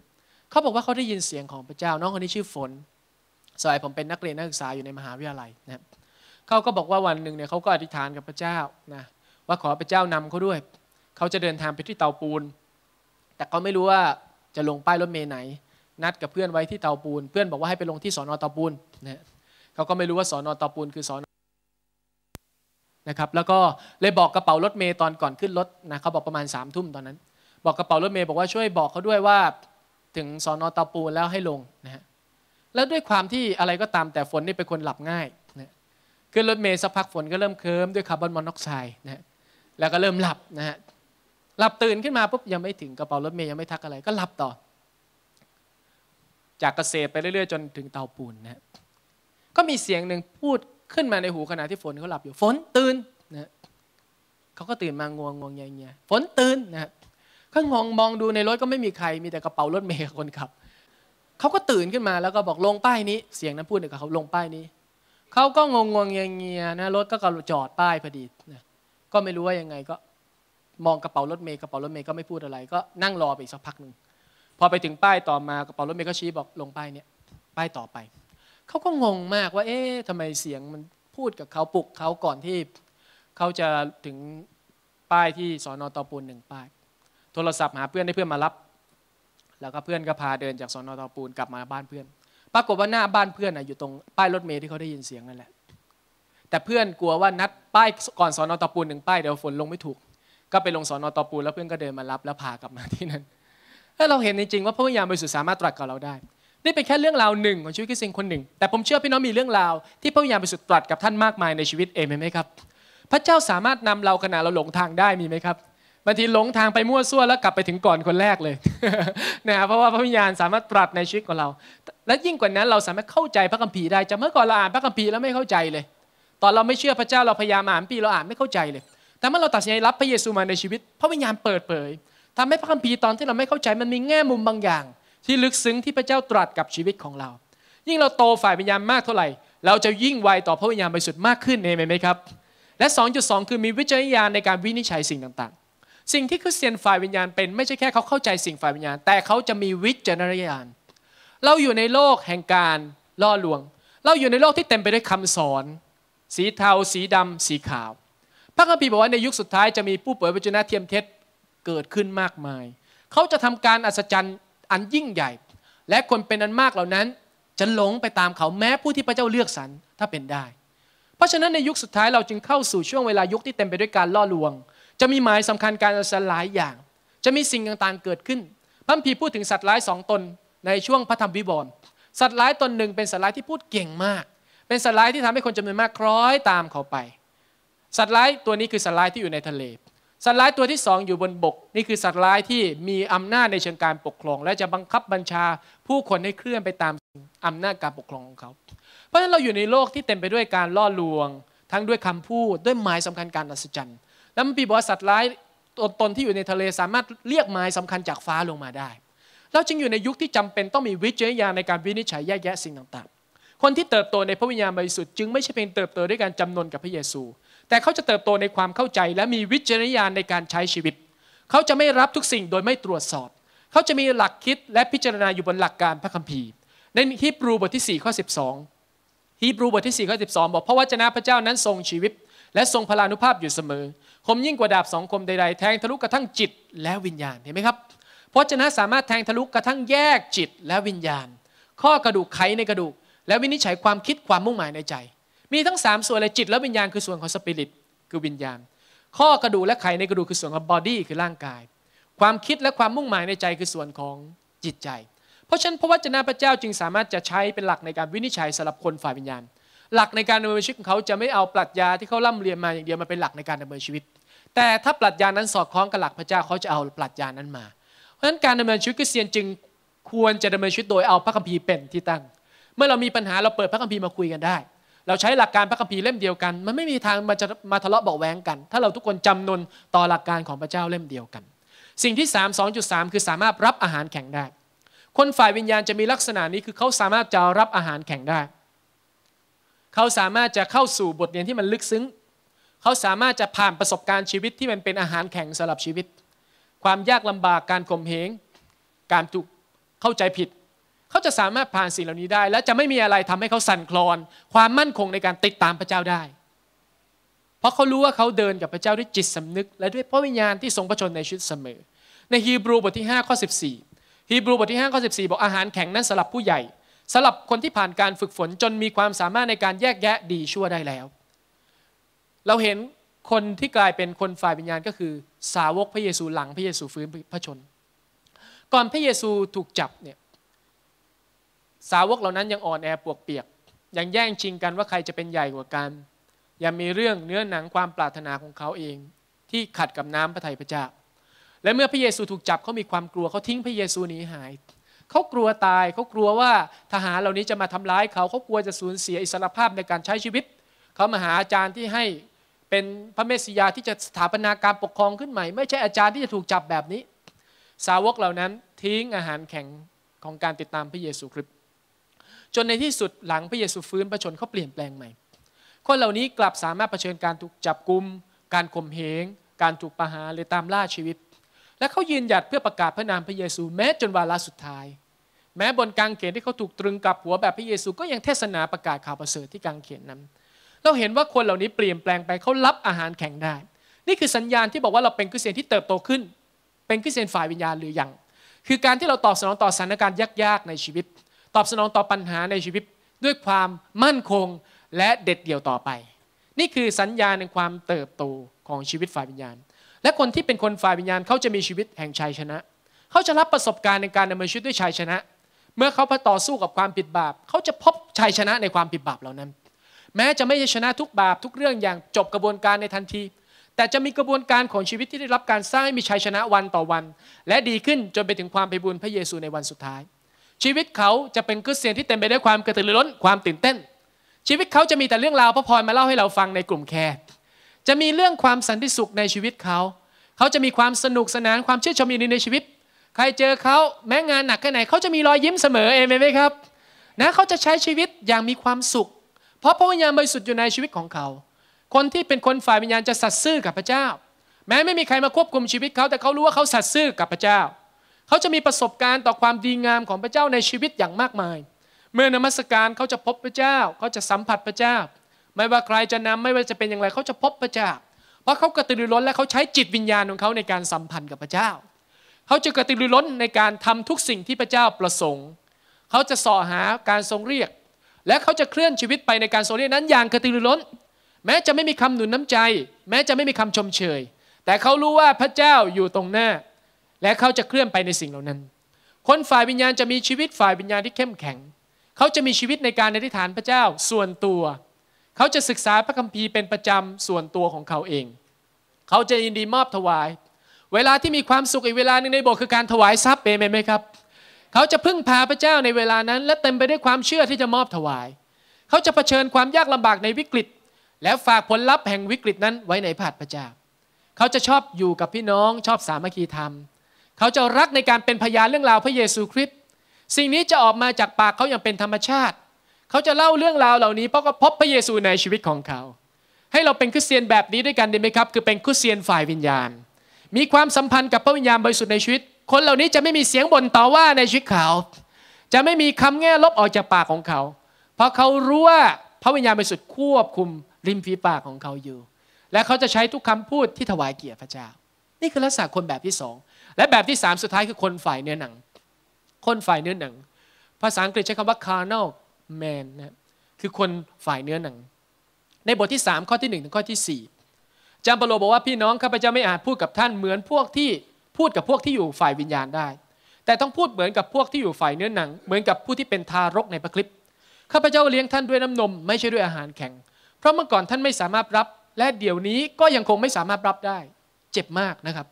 Speaker 1: เขาบอกว่าเขาได้ยินเสียงของพระเจ้าน้องคนนี้ชื่อฝนสมยผมเป็นนักเรียนนักศึกษาอยู่ในมหาวิทยาลัยนะเขาก็บอกว่าวันหนึ่งเนี่ยเขาก็อธิษฐานกับพระเจ้านะว่าขอพระเจ้านำเขาด้วยเขาจะเดินทางไปที่เตาปูนแต่เขาไม่รู้ว่าจะลงป้ายรถเมล์ไหนนัดกับเพื่อนไว้ที่เตาปูน เพื่อนบอกว่าให้ไปลงที่สอนอเตาปูนนะเขาก็ไม่รู้ว่าสอนอเตาปูนคือสอนนะครับ แล้วก็เลยบอกกระเป๋ารถเมย์ตอนก่อนขึ้นรถนะเขาบอกประมาณ3ามทุ่มตอนนั้น บอกกระเป๋ารถเมย์บอกว่าช่วยบอกเขาด้วยว่าถึงสอนอเตาปูนแล้วให้ลงนะฮะ แล้วด้วยความที่อะไรก็ตามแต่ฝนนี่เป็นคนหลับง่ายนะขึ้นรถเมย์สักพักฝนก็เริ่มเคลิ้มด้วยคาร์บอนมอนอกไซด์นะฮะแล้วก็เริ่มหลับนะฮะ หลับตื่นขึ้นมาปุ๊บยังไม่ถึงกระเป๋ารถเมย์ยังไม่ทักอะไรก็หลับต่อจากเกษตรไปเรื่อยๆ จนถึงเตาปูนนะก็มีเสียงหนึ่งพูดขึ้นมาในหูขณะที่ฝนเขาหลับอยู่ ฝนตื่นนะเขาก็ตื่นมางวงงวงเงี้ยฝนตื่นนะเขางงมองดูในรถก็ไม่มีใครมีแต่กระเป๋ารถเมย์คนขับ เขาก็ตื่นขึ้นมาแล้วก็บอกลงป้ายนี้ เสียงนั้นพูดกับเขาลงป้ายนี้ เขาก็งงงวงเงี้ยนะรถก็กำลังจอดป้ายพอดีนะ ก็ไม่รู้ว่ายังไงก็มองกระเป๋ารถเมย์กระเป๋ารถเมย์ก็ไม่พูดอะไร ก็นั่งรอไปสักพักหนึ่งพอไปถึงป้ายต่อมากระเป๋ารถเมล์ก็ชี้บอกลงป้ายเนี่ยป้ายต่อไปเขาก็งงมากว่า เอ๊ะทำไมเสียงมันพูดกับเขาปลุกเขาก่อนที่เขาจะถึงป้ายที่สอนอตอปูนหนึ่งป้ายโทรศัพท์หาเพื่อนให้เพื่อนมารับแล้วก็เพื่อนก็พาเดินจากสอนอตอปูนกลับมาบ้านเพื่อนปรากฏว่าหน้าบ้านเพื่อนอยู่ตรงป้ายรถเมล์ที่เขาได้ยินเสียงนั่นแหละแต่เพื่อนกลัวว่านัดป้ายก่อนสอนอตอปูนหนึ่งป้ายเดี๋ยวฝนลงไม่ถูก ก็ไปลงสอนอตอปูนแล้วเพื่อนก็เดินมารับ แล้วพากลับมาที่นั่นถ้าเราเห็นจริงๆว่าพระวิญญาณบริสุทธิ์สามารถตรัสกับเราได้ นี่เป็นแค่เรื่องราวหนึ่งของชีวิตคริสเตียนคนหนึ่ง แต่ผมเชื่อพี่น้องมีเรื่องราวที่พระวิญญาณบริสุทธิ์ตรัสกับท่านมากมายในชีวิตเองไหมครับ พระเจ้าสามารถนำเราขณะเราหลงทางได้มีไหมครับบางทีหลงทางไปมั่วซั่วแล้วกลับไปถึงก่อนคนแรกเลยนะเพราะว่าพระวิญญาณสามารถตรัสในชีวิตของเรา และยิ่งกว่านั้นเราสามารถเข้าใจพระคัมภีร์ได้จำเมื่อก่อนเราอ่านพระคัมภีร์แล้วไม่เข้าใจเลย ตอนเราไม่เชื่อพระเจ้าเราพยายามอ่านปีเราอ่านไม่เข้าใจเลยแต่เมื่อเราตัดสินใจรับพระเยซูมาในชีวิต พระวิญญาณเปิดเผยทำให้พระคัมภีร์ตอนที่เราไม่เข้าใจมันมีแง่มุมบางอย่าง ที่ลึกซึ้งที่พระเจ้าตรัสกับชีวิตของเรา ยิ่งเราโตฝ่ายวิญญาณมากเท่าไหร่ เราจะยิ่งไวต่อพระวิญญาณไปสุดมากขึ้นเองไหมครับ และ 2.2 คือมีวิจารณญาณในการวินิจฉัยสิ่งต่างๆ สิ่งที่คริสเตียนฝ่ายวิญญาณเป็นไม่ใช่แค่เขาเข้าใจสิ่งฝ่ายวิญญาณ แต่เขาจะมีวิจารณญาณ เราอยู่ในโลกแห่งการล่อลวง เราอยู่ในโลกที่เต็มไปด้วยคำสอน สีเทา สีดำ สีขาว พระคัมภีร์บอกว่าในยุคสุดท้ายจะมีผู้เผยพระชนะเทียมเท็จเกิดขึ้นมากมาย เขาจะทำการอัศจรรย์อันยิ่งใหญ่ และคนเป็นอันมากเหล่านั้น จะหลงไปตามเขาแม้ผู้ที่พระเจ้าเลือกสรรถ้าเป็นได้ เพราะฉะนั้น ในยุคสุดท้ายเราจึงเข้าสู่ช่วงเวลายุคที่เต็มไปด้วยการล่อลวง จะมีหมายสำคัญการอัศจรรย์หลายอย่าง จะมีสิ่งต่างๆเกิดขึ้นพัมพีพูดถึงสัตว์ร้ายสองตน ในช่วงพระธรรมวิบลสัตว์ร้ายตนหนึ่งเป็นสัตว์ร้ายที่พูดเก่งมาก เป็นสัตว์ร้ายที่ทำให้คนจำนวนมากคล้อยตามเขาไป สัตว์ร้ายตัวนี้คือสัตว์ร้ายที่อยู่ในทะเลสัตว์ร้ายตัวที่สองอยู่บนบกนี่คือสัตว์ร้ายที่มีอำนาจในเชิงการปกครอง และจะบังคับบัญชาผู้คนให้เคลื่อนไปตามอำนาจการปกครองของเขา เพราะฉะนั้นเราอยู่ในโลกที่เต็มไปด้วยการล่อลวง ทั้งด้วยคำพูดด้วยหมายสำคัญการอัศจรรย์แล้วมันปีบอกว่าสัตว์ร้ายตัวตนที่อยู่ในทะเลสามารถเรียกหมายสำคัญจากฟ้าลงมาได้ เราจึงอยู่ในยุคที่จำเป็นต้องมีวิจัยยาในการวินิจฉัยแยกแยะสิ่งต่าง ๆ คนที่เติบโตในพระวิญญาณบริสุทธิ์จึงไม่ใช่เพียงเติบโตด้วยการจำนนกับพระเยซูแต่เขาจะเติบโตในความเข้าใจ และมีวิจารณญาณในการใช้ชีวิต เขาจะไม่รับทุกสิ่งโดยไม่ตรวจสอบ เขาจะมีหลักคิดและพิจารณาอยู่บนหลักการพระคัมภีร์ ในฮีบรูบทที่4ข้อ12ฮีบรูบทที่4ข้อ12 บอกพระวจนะพระเจ้านั้นทรงชีวิต และทรงพลานุภาพอยู่เสมอ คมยิ่งกว่าดาบสองคมใดๆแทงทะลุกระทั่งจิตและวิญญาณ เห็นไหมครับพระวจนะสามารถแทงทะลุกระทั่งแยกจิตและวิญญาณ ข้อกระดูกไขในกระดูก และวินิจฉัยความคิดความมุ่งหมายในใจมีทั้งสามส่วนเลยจิตและวิญญาณคือส่วนของสปิริตคือวิญญาณ ข้อกระดูกและไขในกระดูกคือส่วนของบอดี้คือร่างกาย ความคิดและความมุ่งหมายในใจคือส่วนของจิตใจ เพราะฉะนั้นพระวจนะพระเจ้าจึงสามารถจะใช้เป็นหลักในการวินิจฉัยสำหรับคนฝ่ายวิญญาณ หลักในการดำเนินชีวิตของเขาจะไม่เอาปรัชญา ที่เขาล่ำเรียนมาอย่างเดียวมาเป็นหลักในการดำเนินชีวิต แต่ถ้าปรัชญานั้นสอดคล้องกับหลักพระเจ้าเขาจะเอาปรัชญานั้นมา เพราะฉะนั้นการดำเนินชีวิตคริสเตียนจึงควรจะดำเนินชีวิตโดยเอาพระคัมภีร์เป็นที่ตั้ง เมื่อเรามีปัญหาเราเปิดพระคัมภีร์มาคุยกันได้เราใช้หลักการพระคัมภีร์เล่มเดียวกันมันไม่มีทางมาจะมาทะเลาะเบาแวงกัน ถ้าเราทุกคนจำนนต่อหลักการของพระเจ้าเล่มเดียวกัน สิ่งที่ 3 2.3 คือสามารถรับอาหารแข็งได้ คนฝ่ายวิญญาณจะมีลักษณะนี้คือเขาสามารถจะรับอาหารแข็งได้เขาสามารถจะเข้าสู่บทเรียนที่มันลึกซึ้ง เขาสามารถจะผ่านประสบการณ์ชีวิตที่มันเป็นอาหารแข็งสำหรับชีวิต ความยากลำบากการข่มเหงการถูกเข้าใจผิดเขาจะสามารถผ่านสิ่งเหล่านี้ได้ และจะไม่มีอะไรทำให้เขาสั่นคลอน ความมั่นคงในการติดตามพระเจ้าได้ เพราะเขารู้ว่าเขาเดินกับพระเจ้าด้วยจิตสำนึก และด้วยพระวิญญาณที่ทรงพระชนในชีวิตเสมอ ในฮีบรูบทที่5ข้อ14ฮีบรูบทที่5ข้อ14บอกอาหารแข็งนั้นสำหรับผู้ใหญ่สำหรับคนที่ผ่านการฝึกฝนจนมีความสามารถในการแยกแยะดีชั่วได้แล้ว เราเห็นคนที่กลายเป็นคนฝ่ายวิญญาณก็คือ สาวกพระเยซูหลังพระเยซูฟื้นพระชน ก่อนพระเยซูถูกจับเนี่ยสาวกเหล่านั้นยังอ่อนแอปวกเปียก ยังแย่งชิงกันว่าใครจะเป็นใหญ่กว่ากัน ยังมีเรื่องเนื้อหนังความปรารถนาของเขาเอง ที่ขัดกับน้ำพระทัยพระเจ้า และเมื่อพระเยซูถูกจับเขามีความกลัวเขาทิ้งพระเยซูหนีหาย เขากลัวตายเขากลัวว่าทหารเหล่านี้จะมาทำร้ายเขาเขากลัวจะสูญเสียอิสรภาพในการใช้ชีวิต เขามาหาอาจารย์ที่ให้เป็นพระเมสสิยาที่จะสถาปนาการปกครองขึ้นใหม่ ไม่ใช่อาจารย์ที่จะถูกจับแบบนี้ สาวกเหล่านั้นทิ้งอาหารแข็งของการติดตามพระเยซูคริสต์จนในที่สุดหลังพระเยซูฟื้นพระชนเขาเปลี่ยนแปลงใหม่ คนเหล่านี้กลับสามารถเผชิญการถูกจับกุม การข่มเหงการถูกประหารหรือตามล่าชีวิต และเขายืนหยัดเพื่อประกาศพระนามพระเยซูแม้จนวาระสุดท้ายแม้บนกางเขนที่เขาถูกตรึงกับหัวแบบพระเยซูก็ยังเทศนาประกาศข่าวประเสริฐที่กางเขนนั้น เราเห็นว่าคนเหล่านี้เปลี่ยนแปลงไปเขารับอาหารแข็งได้ นี่คือสัญญาณที่บอกว่าเราเป็นคริสเตียนที่เติบโตขึ้น เป็นคริสเตียนฝ่ายวิญญาณหรือยังคือการที่เราตอบสนองต่อสถานการณ์ยากๆในชีวิตตอบสนองต่อปัญหาในชีวิตด้วยความมั่นคงและเด็ดเดี่ยวต่อไป นี่คือสัญญาณในความเติบโตของชีวิตฝ่ายวิญญาณ และคนที่เป็นคนฝ่ายวิญญาณเขาจะมีชีวิตแห่งชัยชนะ เขาจะรับประสบการณ์ในการดำเนินชีวิตด้วยชัยชนะ เมื่อเขาต่อสู้กับความผิดบาปเขาจะพบชัยชนะในความผิดบาปเหล่านั้น แม้จะไม่ชนะทุกบาปทุกเรื่องอย่างจบกระบวนการในทันที แต่จะมีกระบวนการของชีวิตที่ได้รับการสร้างให้มีชัยชนะวันต่อวัน และดีขึ้นจนไปถึงความไปบุญพระเยซูในวันสุดท้ายชีวิตเขาจะเป็นคริสเตียนที่เต็มไปด้วยความกระตือรือร้นความตื่นเต้น ชีวิตเขาจะมีแต่เรื่องราวพระพรมาเล่าให้เราฟังในกลุ่มแคร์จะมีเรื่องความสันติสุขในชีวิตเขาเขาจะมีความสนุกสนานความเชื่อชมยินดีในชีวิต ใครเจอเขาแม้งานหนักแค่ไหนเขาจะมีรอยยิ้มเสมอเองไหมครับนะเขาจะใช้ชีวิตอย่างมีความสุข เพราะพระวิญญาณบริสุทธิ์อยู่ในชีวิตของเขาคนที่เป็นคนฝ่ายวิญญาณจะสัตย์ซื่อกับพระเจ้า แม้ไม่มีใครมาควบคุมชีวิตเขาแต่เขารู้ว่าเขาสัตย์ซื่อกับพระเจ้าเขาจะมีประสบการณ์ต่อความดีงามของพระเจ้าในชีวิตอย่างมากมาย เมื่อนมัสการเขาจะพบพระเจ้าเขาจะสัมผัสพระเจ้า ไม่ว่าใครจะนำไม่ว่าจะเป็นอย่างไรเขาจะพบพระเจ้า เพราะเขากระตือรือร้นและเขาใช้จิตวิญญาณของเขาในการสัมพันธ์กับพระเจ้า เขาจะกระตือรือร้นในการทำทุกสิ่งที่พระเจ้าประสงค์ เขาจะส่อหาการทรงเรียก และเขาจะเคลื่อนชีวิตไปในการทรงเรียกนั้นอย่างกระตือรือร้น แม้จะไม่มีคำหนุนน้ำใจ แม้จะไม่มีคำชมเชยแต่เขารู้ว่าพระเจ้าอยู่ตรงหน้าและเขาจะเคลื่อนไปในสิ่งเหล่านั้น คนฝ่ายวิญญาณจะมีชีวิตฝ่ายวิญญาณที่เข้มแข็ง เขาจะมีชีวิตในการอธิษฐานพระเจ้า ส่วนตัว เขาจะศึกษาพระคัมภีร์เป็นประจำส่วนตัวของเขาเอง เขาจะยินดีมอบถวาย เวลาที่มีความสุขอีกเวลาหนึ่งในโบสถ์คือการถวายทรัพย์เองไหมครับ เขาจะพึ่งพาพระเจ้าในเวลานั้น และเต็มไปด้วยความเชื่อที่จะมอบถวาย เขาจะเผชิญความยากลำบากในวิกฤต และฝากผลลัพธ์แห่งวิกฤตนั้นไว้ในพระตพระเจ้า เขาจะชอบอยู่กับพี่น้องชอบสามัคคีธรรมเขาจะรักในการเป็นพยานเรื่องราวพระเยซูคริสต์สิ่งนี้จะออกมาจากปากเขาอย่างเป็นธรรมชาติ เขาจะเล่าเรื่องราวเหล่านี้เพราะก็พบพระเยซูในชีวิตของเขา ให้เราเป็นคริสเตียนแบบนี้ด้วยกันดีไหมครับ คือเป็นคริสเตียนฝ่ายวิญญาณ มีความสัมพันธ์กับพระวิญญาณบริสุทธิ์ในชีวิตคนเหล่านี้จะไม่มีเสียงบ่นต่อว่าในชีวิตเขาจะไม่มีคำแง่ลบออกจากปากของเขา เพราะเขารู้ว่าพระวิญญาณบริสุทธิ์ควบคุมริมฝีปากของเขาอยู่ และเขาจะใช้ทุกคำพูดที่ถวายเกียรติพระเจ้า นี่คือลักษณะคนแบบที่สองและแบบที่สามสุดท้ายคือคนฝ่ายเนื้อหนัง คนฝ่ายเนื้อหนัง ภาษาอังกฤษใช้คำว่า carnal man นะคือคนฝ่ายเนื้อหนัง ในบทที่ 3 ข้อที่ 1 ถึงข้อที่ 4จามเปโลบอกว่าพี่น้องข้าพเจ้าไม่อาจพูดกับท่านเหมือนพวกที่พูดกับพวกที่อยู่ฝ่ายวิญญาณได้ แต่ต้องพูดเหมือนกับพวกที่อยู่ฝ่ายเนื้อหนัง เหมือนกับผู้ที่เป็นทารกในประคลิปข้าพเจ้าเลี้ยงท่านด้วยน้านมไม่ใช่ด้วยอาหารแข็ง เพราะเมื่อก่อนท่านไม่สามารถรับ และเดี๋ยวนี้ก็ยังคงไม่สามารถรับได้ เจ็บมากนะครับ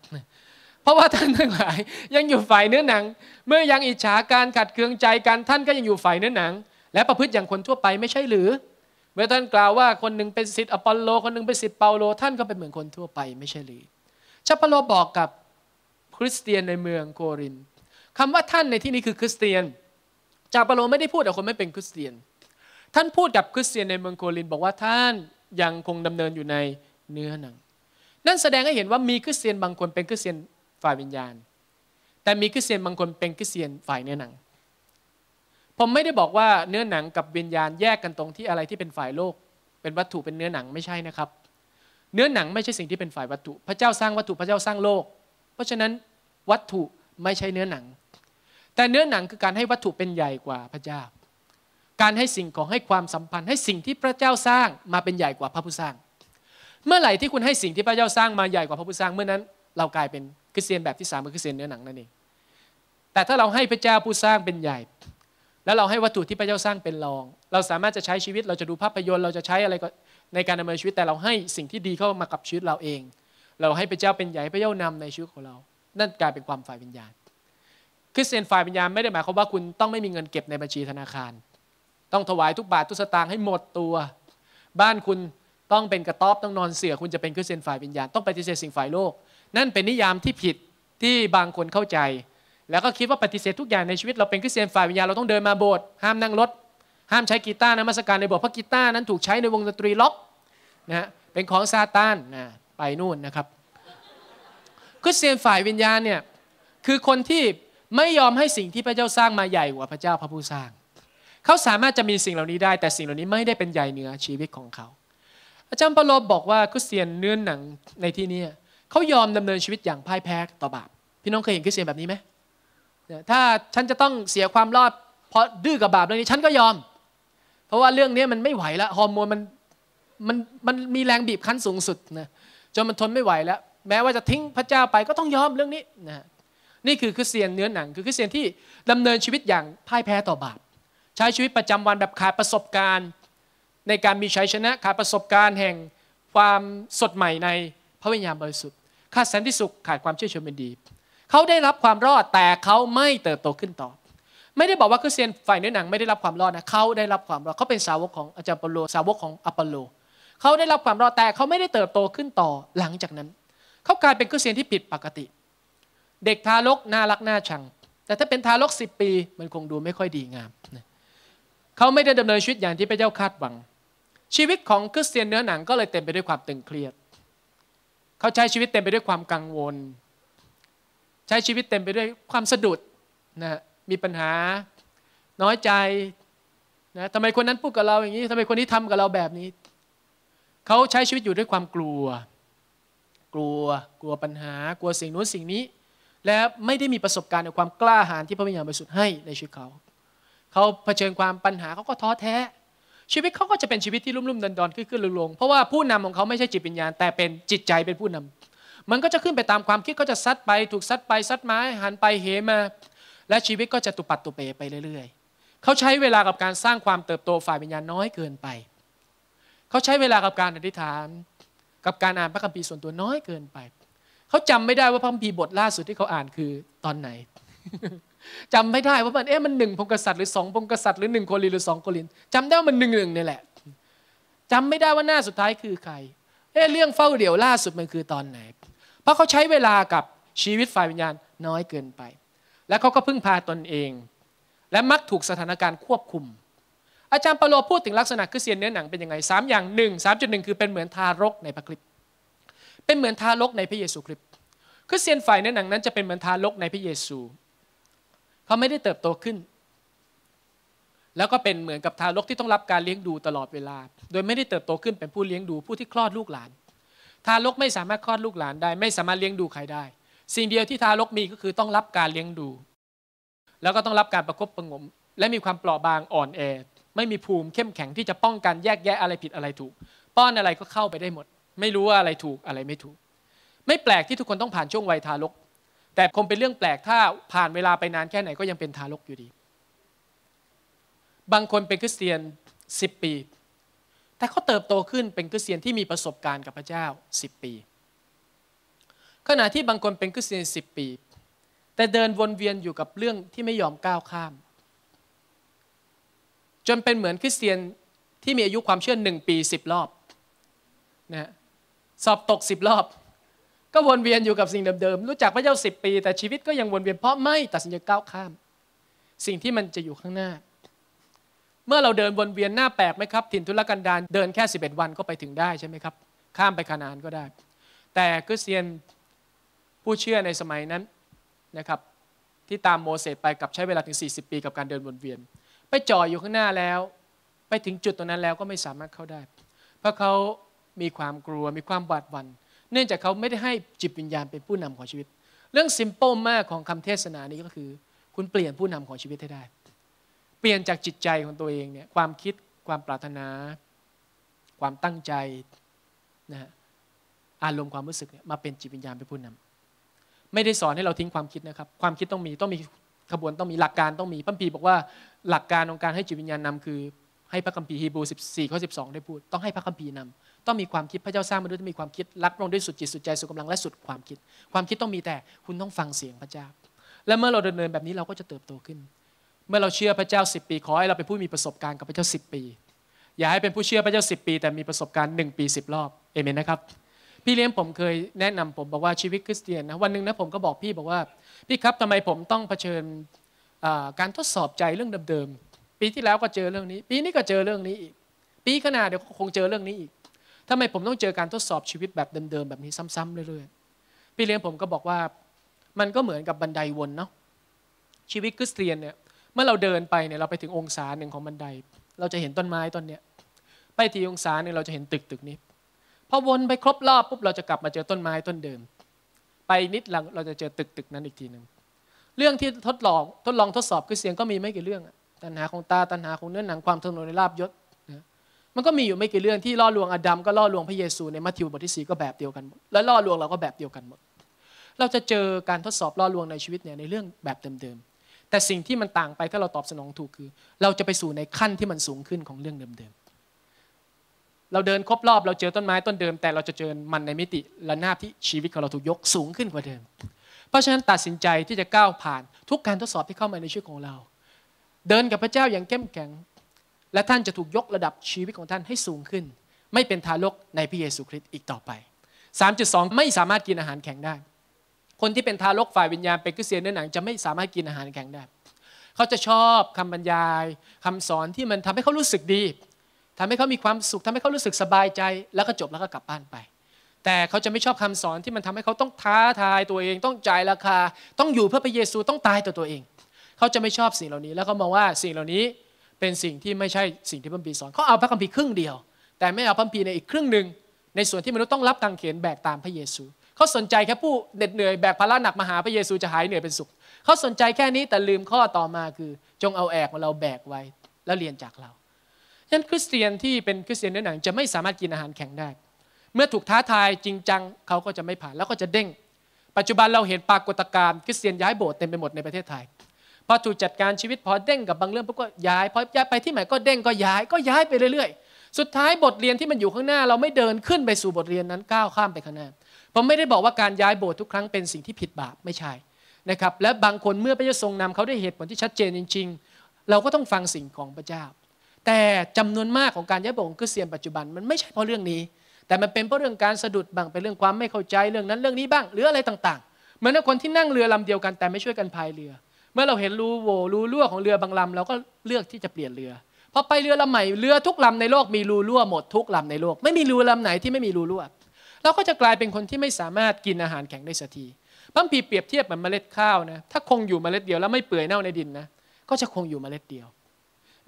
Speaker 1: ราะว่าท่านทั้งหลาย ยังอยู่ฝ่ายเนื้อหนัง เมื่อยังอิจฉาการขัดเคืองใจกัน ท่านก็ยังอยู่ฝ่ายเนื้อหนัง และประพฤติอย่างคนทั่วไปไม่ใช่หรือเมื่อท่านกล่าวว่าคนหนึ่งเป็นสิทธิ์อปอลโลคนหนึ่งเป็นสิทธิ์เปาโลท่านก็เป็นเหมือนคนทั่วไปไม่ใช่หรือชาเปโลบอกกับคริสเตียนในเมืองโครินคำว่าท่านในที่นี้คือคริสเตียนจาเปโลไม่ได้พูดกับคนไม่เป็นคริสเตียน ท่านพูดกับคริสเตียนในเมืองโครินบอกว่าท่านยังคงดำเนินอยู่ในเนื้อหนัง นั่นแสดงให้เห็นว่ามีคริสเตียนบางคนเป็นคริสเตียนฝ่ายวิญญาณ แต่มีคริสเตียนบางคนเป็นคริสเตียนฝ่ายเนื้อหนัง ผมไม่ได้บอกว่าเนื้อหนังกับวิญญาณแยกกันตรงที่อะไรที่เป็นฝ่ายโลก เป็นวัตถุเป็นเนื้อหนังไม่ใช่นะครับ เนื้อหนังไม่ใช่สิ่งที่เป็นฝ่ายวัตถุ พระเจ้าสร้างวัตถุพระเจ้าสร้างโลก เพราะฉะนั้นวัตถุไม่ใช่เนื้อหนัง แต่เนื้อหนังคือการให้วัตถุเป็นใหญ่กว่าพระเจ้า การให้สิ่งของให้ความสัมพันธ์ให้สิ่งที่พระเจ้าสร้างมาเป็นใหญ่กว่าพระผู้สร้าง เมื่อไหร่ที่คุณให้สิ่งที่พระเจ้าสร้างมาใหญ่กว่าพระผู้สร้างเมื่อนั้นเรากลายเป็นคริสเตียนแบบที่สามคือคริสเตียนเนื้อหนังนั่นเอง แต่ถ้าเราให้พระเจ้าผู้สร้างเป็นใหญ่ แล้วเราให้วัตถุที่พระเจ้าสร้างเป็นรอง เราสามารถจะใช้ชีวิตเราจะดูภาพยนตร์ เราจะใช้อะไรก็ในการดำเนินชีวิต แต่เราให้สิ่งที่ดีเข้ามากับชีวิตเราเอง เราให้พระเจ้าเป็นใหญ่พระเจ้านำในชีวิตของเรา นั่นกลายเป็นความฝ่ายวิญญาณคริสเตียนฝ่ายวิญญาณไม่ได้หมายความว่าคุณต้องไม่มีเงินเก็บในบัญชีธนาคาร ต้องถวายทุกบาททุกสตางค์ให้หมดตัว บ้านคุณต้องเป็นกระต๊อบต้องนอนเสือ่อคุณจะเป็นคริสเตียนฝ่ายวิญญาณ ต้องปฏิเสธสิ่งฝ่ายโลกนั่นเป็นนิยามที่ผิดที่บางคนเข้าใจ แล้วก็คิดว่าปฏิเสธทุกอย่างในชีวิตเราเป็นคริสเตียนฝ่ายวิญญาณเราต้องเดินมาโบสถ์ห้ามนั่งรถห้ามใช้กีตาร์นมัสการในโบสถ์เพราะกีตาร์นั้นถูกใช้ในวงดนตรีล็อกนะฮะเป็นของซาตานนะไปนู่นนะครับคริสเตียนฝ่ายวิญญาณเนี่ยคือคนที่ไม่ยอมให้สิ่งที่พระเจ้าสร้างมาใหญ่กว่าพระเจ้าพระผู้สร้าง เขาสามารถจะมีสิ่งเหล่านี้ได้ แต่สิ่งเหล่านี้ไม่ได้เป็นใหญ่เหนือชีวิตของเขา อาจารย์เปโลบอกว่าคริสเตียนเนื้อนหนังในที่นี้เขายอมดำเนินชีวิตอย่างพ่ายแพ้ต่อบาปพี่น้องเคยเห็นคริสเตียนแบบนี้ไหมถ้าฉันจะต้องเสียความรอดเพราะดื้อกับบาปเรื่องนี้ฉันก็ยอม เพราะว่าเรื่องนี้มันไม่ไหวแล้วฮอร์โมนมันมันมันมีแรงบีบคั้นสูงสุดนะจนมันทนไม่ไหวแล้วแม้ว่าจะทิ้งพระเจ้าไปก็ต้องยอมเรื่องนี้นะนี่คือคริสเตียนเนื้อหนัง คือคริสเตียนที่ดำเนินชีวิตอย่างพ่ายแพ้ต่อบาปใช้ชีวิตประจำวันแบบขาดประสบการณ์ในการมีชัยชนะขาดประสบการณ์ แห่งความสดใหม่ในพระวิญญาณบริสุทธิขาดสันติสุขขาดความเชื่อชมเป็นดี เขาได้รับความรอดแต่เขาไม่เติบโตขึ้นต่อ ไม่ได้บอกว่าคริสเตียนฝ่ายเนื้อหนังไม่ได้รับความรอดนะ เขาได้รับความรอด เขาเป็นสาวกของอาจารย์เปโลสาวกของอัปโลเขาได้รับความรอดแต่เขาไม่ได้เติบโตขึ้นต่อหลังจากนั้น เขากลายเป็นคริสเตียนที่ผิดปกติ เด็กทารกน่ารักน่าชัง แต่ถ้าเป็นทารกสิบปี มันคงดูไม่ค่อยดีงาม เขาไม่ได้ดำเนินชีวิตอย่างที่พระเจ้าคาดหวัง ชีวิตของคริสเตียนเนื้อหนังก็เลยเต็มไปด้วยความตึงเครียดเขาใช้ชีวิตเต็มไปด้วยความกังวลใช้ชีวิตเต็มไปด้วยความสะดุดนะมีปัญหาน้อยใจนะทำไมคนนั้นพูดกับเราอย่างนี้ทำไมคนนี้ทำกับเราแบบนี้ เขาใช้ชีวิตอยู่ด้วยความกลัว กลัวกลัวปัญหา กลัวสิ่งนู้นสิ่งนี้ และไม่ได้มีประสบการณ์ในความกล้าหาญที่พระวิญญาณบริสุทธิ์ให้ในชีวิตเขา เขาเผชิญความปัญหาเขาก็ท้อแท้ชีวิตเขาก็จะเป็นชีวิตที่รุ่มรุ่มดอนนขึ้นนลงงเพราะว่าผู้นำของเขาไม่ใช่จิตวิญญาณแต่เป็นจิตใจเป็นผู้นำ มันก็จะขึ้นไปตามความคิดเขาจะซัดไปถูกซัดไปซัดไม้หันไปเหมาและชีวิตก็จะตุปัดตุเปไปเรื่อย ๆเขาใช้เวลากับการสร้างความเติบโตฝ่ายวิญญาณน้อยเกินไปเขาใช้เวลากับการอธิษฐานกับการอ่านพระคัมภีร์ส่วนตัวน้อยเกินไปเขาจำไม่ได้ว่าพระคัมภีร์บทล่าสุดที่เขาอ่านคือตอนไหนจำไม่ได้ว่ามันเอ๊ะมันหนึ่งพงกษัตริย์หรือสองพงกษัตริย์หรือหนึ่งโคลินหรือสองโคลินจำได้ว่ามันหนึ่งหนึ่งนี่แหละจำไม่ได้ว่าหน้าสุดท้ายคือใครเอ๊ะเรื่องเฝ้าเดี่ยวล่าสุดมันคือตอนไหน เพราะเขาใช้เวลากับชีวิตฝ่ายวิญญาณน้อยเกินไป และเขาก็พึ่งพาตนเอง และมักถูกสถานการณ์ควบคุม อาจารย์เปโลพูดถึงลักษณะคือเสียนเนื้อหนังเป็นยังไงสามอย่างหนึ่งสามจุดหนึ่งคือเป็นเหมือนทารกในพระคริสต์เป็นเหมือนทารกในพระเยซูคริสต์คือเสียนฝ่ายเนื้อหนัง นั้นจะเป็นเหมือนทารกในพระเยซูเขาไม่ได้เติบโตขึ้น แล้วก็เป็นเหมือนกับทารก ที่ต้องรับการเลี้ยงดูตลอดเวลา โดยไม่ได้เติบโตขึ้นเป็นผู้เลี้ยงดูผู้ที่คลอดลูกหลาน ทารกไม่สามารถคลอดลูกหลานได้ ไม่สามารถเลี้ยงดูใครได้ สิ่งเดียวที่ทารกมีก็คือต้องรับการเลี้ยงดู แล้วก็ต้องรับการประคบประงม และมีความเปราะบางอ่อนแอ ไม่มีภูมิเข้มแข็งที่จะป้องกันแยกแยะอะไรผิดอะไรถูก ป้อนอะไรก็เข้าไปได้หมด ไม่รู้ว่าอะไรถูกอะไรไม่ถูก ไม่แปลกที่ทุกคนต้องผ่านช่วงวัยทารกแต่คงเป็นเรื่องแปลกถ้าผ่านเวลาไปนานแค่ไหนก็ยังเป็นทารกอยู่ดี บางคนเป็นคริสเตียน 10 ปี แต่เขาเติบโตขึ้นเป็นคริสเตียนที่มีประสบการณ์กับพระเจ้า 10 ปี ขณะที่บางคนเป็นคริสเตียน 10 ปี แต่เดินวนเวียนอยู่กับเรื่องที่ไม่ยอมก้าวข้าม จนเป็นเหมือนคริสเตียนที่มีอายุความเชื่อหนึ่งปีสิบรอบนะสอบตกสิบรอบก็วนเวียนอยู่กับสิ่งเดิมๆ รู้จักพระเจ้าสิปี แต่ชีวิตก็ยังวนเวียนเพราะไม่ตัดสินใจก้าวข้าม สิ่งที่มันจะอยู่ข้างหน้า เมื่อเราเดินวนเวียนหน้าแปลกไหมครับถิ่นทุรกันดารเดินแค่ 11 วันก็ไปถึงได้ใช่ไหมครับข้ามไปคานานก็ได้ แต่คริสเตียนผู้เชื่อในสมัยนั้นนะครับที่ตามโมเสสไปกับใช้เวลาถึง 40 ปี กับการเดินวนเวียน ไปจ่ออยู่ข้างหน้าแล้ว ไปถึงจุดตรงนั้นแล้วก็ไม่สามารถเข้าได้ เพราะเขามีความกลัวมีความหวาดหวัน่นเนื่องจากเขาไม่ได้ให้จิตวิญญาณเป็นผู้นำของชีวิต เรื่องซิมเปิลมากของคำเทศนานี้ก็คือ คุณเปลี่ยนผู้นำของชีวิตให้ได้ เปลี่ยนจากจิตใจของตัวเองเนี่ยความคิดความปรารถนา ความตั้งใจนะฮะอารมณ์ความรู้สึกเนี่ยมาเป็นจิตวิญญาณเป็นผู้นำ ไม่ได้สอนให้เราทิ้งความคิดนะครับความคิดต้องมีต้องมีขบวนต้องมีหลักการต้องมีพัมพีบอกว่าหลักการของการให้จิตวิญญาณนำคือให้พระคัมภีร์ฮีบรู14ข้อ12 ได้พูดต้องให้พระคัมภีร์นต้องมีความคิดพระเจ้าสร้างมนุษย์มีความคิดรักลงด้วยสุดจิตสุดใจ สุดกำลังและสุดความคิด ความคิดต้องมีแต่คุณต้องฟังเสียงพระเจ้า และเมื่อเราเดินเนินแบบนี้เราก็จะเติบโตขึ้น เมื่อเราเชื่อพระเจ้า 10 ปี ขอให้เราเป็นผู้มีประสบการณ์กับพระเจ้า 10 ปี อย่าให้เป็นผู้เชื่อพระเจ้า 10 ปี แต่มีประสบการณ์1ปี 10รอบเอเมนนะครับพี่เลี้ยงผมเคยแนะนำผมบอกว่าชีวิตคริสเตียนนะวันหนึ่งนะผมก็บอกพี่บอกว่าพี่ครับทำไมผมต้องเผชิญการทดสอบใจเรื่องเดิมๆปีที่แล้วก็เจอเรื่องนี้ ปีนี้ก็เจอเรื่องนี้อีกปีขนาดเดี๋ยวคงเจอเรื่องนี้อีกทำไมผมต้องเจอการทดสอบชีวิตแบบเดิมๆแบบนี้ซ้ำๆเรื่อยๆพี่เลี้ยงผมก็บอกว่ามันก็เหมือนกับบันไดวนเนาะ ชีวิตคริสเตียนเนี่ยเมื่อเราเดินไปเนี่ยเราไปถึงองศาหนึ่งของบันได เราจะเห็นต้นไม้ต้นเนี้ยไปที่องศาหนึ่งเราจะเห็นตึกตึกนี้พอวนไปครบรอบปุ๊บเราจะกลับมาเจอต้นไม้ต้นเดิม ไปนิดหลังเราจะเจอตึกตึกนั้นอีกทีหนึ่งเรื่องที่ทดลองทดลองทดสอบคือเสียงก็มีไม่กี่เรื่องตัณหาของตาตัณหา ของเนื้อหนังความทนในลาบยศมันก็มีอยู่ไม่กี่เรื่องที่ล่อลวงอาดัมก็ล่อลวงพระเยซูในมัทธิวบทที่สีก็แบบเดียวกันหมดและล่อลวงเราก็แบบเดียวกันหมด เราจะเจอการทดสอบล่อลวงในชีวิตเนี่ยในเรื่องแบบเดิมๆแต่สิ่งที่มันต่างไปถ้าเราตอบสนองถูกคือ เราจะไปสู่ในขั้นที่มันสูงขึ้นของเรื่องเดิมๆเราเดินครบรอบเราเจอต้นไม้ต้นเดิม แต่เราจะเจอมันในมิติและหน้าที่ชีวิตของเราถูกยกสูงขึ้นกว่าเดิม เพราะฉะนั้นตัดสินใจที่จะก้าวผ่าน ทุกการทดสอบที่เข้ามาในชีวิตของเรา เดินกับพระเจ้าอย่างเข้มแข็งและท่านจะถูกยกระดับชีวิตของท่านให้สูงขึ้น ไม่เป็นทารกในพระเยซูคริสต์อีกต่อไป3.2ไม่สามารถกินอาหารแข็งได้ คนที่เป็นทารกฝ่ายวิญญาณเป็นคริสเตียนเนื้อหนัง จะไม่สามารถกินอาหารแข็งได้ เขาจะชอบคำบรรยาย คำสอนที่มันทำให้เขารู้สึกดี ทำให้เขามีความสุข ทำให้เขารู้สึกสบายใจแล้วก็จบแล้วก็กลับบ้านไป แต่เขาจะไม่ชอบคำสอนที่มันทำให้เขาต้องท้าทายตัวเองต้องจ่ายราคา ต้องอยู่เพื่อพระเยซูต้องตายตัวตัวเอง เขาจะไม่ชอบสิ่งเหล่านี้ แล้วก็มองว่าสิ่งเหล่านี้เป็นสิ่งที่ไม่ใช่สิ่งที่พระคัมภีร์สอนเขาเอาพระคัมภีร์ครึ่งเดียว แต่ไม่เอาพระคัมภีร์ในอีกครึ่งหนึ่งในส่วนที่มนุษย์ต้องรับทางเขนแบกตามพระเยซูเขาสนใจแค่ผู้เหน็ดเหนื่อยแบกภาระหนักมาหาพระเยซูจะหายเหนื่อยเป็นสุขเขาสนใจแค่นี้แต่ลืมข้อต่อมาคือ จงเอาแอกของเราแบกไว้ แล้วเรียนจากเราฉะนั้นคริสเตียนที่เป็นคริสเตียนเนื้อหนังจะไม่สามารถกินอาหารแข็งได้ เมื่อถูกท้าทายจริงจังเขาก็จะไม่ผ่านแล้วก็จะเด้ง ปัจจุบันเราเห็นปรากฏการณ์คริสเตียนย้ายโบสถ์เต็มไปหมดในประเทศไทยพอถูกจัดการชีวิตพอเด้งกับบางเรื่องปุ๊บก็ย้ายพอย้ายไปที่ไหนก็เด้งก็ย้ายก็ย้ายไปเรื่อย ๆ สุดท้ายบทเรียนที่มันอยู่ข้างหน้าเราไม่เดินขึ้นไปสู่บทเรียนนั้นก้าวข้ามไปข้างหน้า ผมไม่ได้บอกว่าการย้ายโบสถ์ทุกครั้งเป็นสิ่งที่ผิดบาปไม่ใช่ นะครับ และบางคนเมื่อพระเจ้าทรงนำเขาได้เหตุผลที่ชัดเจนจริง ๆ เราก็ต้องฟังสิ่งของพระเจ้า แต่จำนวนมากของการย้ายโบสถ์งคือเสียนปัจจุบันมันไม่ใช่เพราะเรื่องนี้ แต่มันเป็นเพราะเรื่องการสะดุดบ้างเป็นเรื่องความไม่เข้าใจเรื่องนั้นเรื่องนี้บ้างหรืออะไรต่าง ๆ เหมือนคนที่นั่งเรือลำเดียวกัน แต่ไม่ช่วยกันพายเรือเมื่อเราเห็นรูโหว่รูรั่วของเรือบางลำเราก็เลือกที่จะเปลี่ยนเรือ พอไปเรือลำใหม่เรือทุกลำในโลกมีรูรั่วหมดทุกลำในโลกไม่มีรูลำไหนที่ไม่มีรูรั่วเราก็จะกลายเป็นคนที่ไม่สามารถกินอาหารแข็งได้สักทีบางพีเปรียบเทียบเหมือนเมล็ดข้าวนะถ้าคงอยู่เมล็ดเดียวแล้วไม่เปื่อยเน่าในดินนะ ก็จะคงอยู่เมล็ดเดียว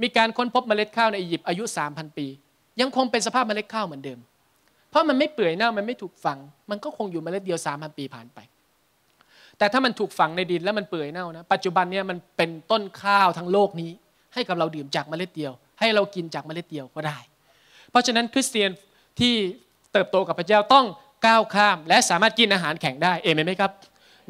Speaker 1: มีการค้นพบเมล็ดข้าวในอียิปต์อายุ 3,000 ปียังคงเป็นสภาพเมล็ดข้าวเหมือนเดิม เพราะมันไม่เปื่อยเน่ามันไม่ถูกฝัง มันก็คงอยู่เมล็ดเดียว 3,000 ปีผ่านไปแต่ถ้ามันถูกฝังในดินแล้วมันเปื่อยเน่านะ ปัจจุบันเนี่ยมันเป็นต้นข้าวทั้งโลกนี้ให้กับเราดื่มจากเมล็ดเดียวให้เรากินจากเมล็ดเดียวก็ได้ เพราะฉะนั้นคริสเตียนที่เติบโตกับพระเจ้าต้องก้าวข้าม และสามารถกินอาหารแข็งได้เอเมนไหมครับ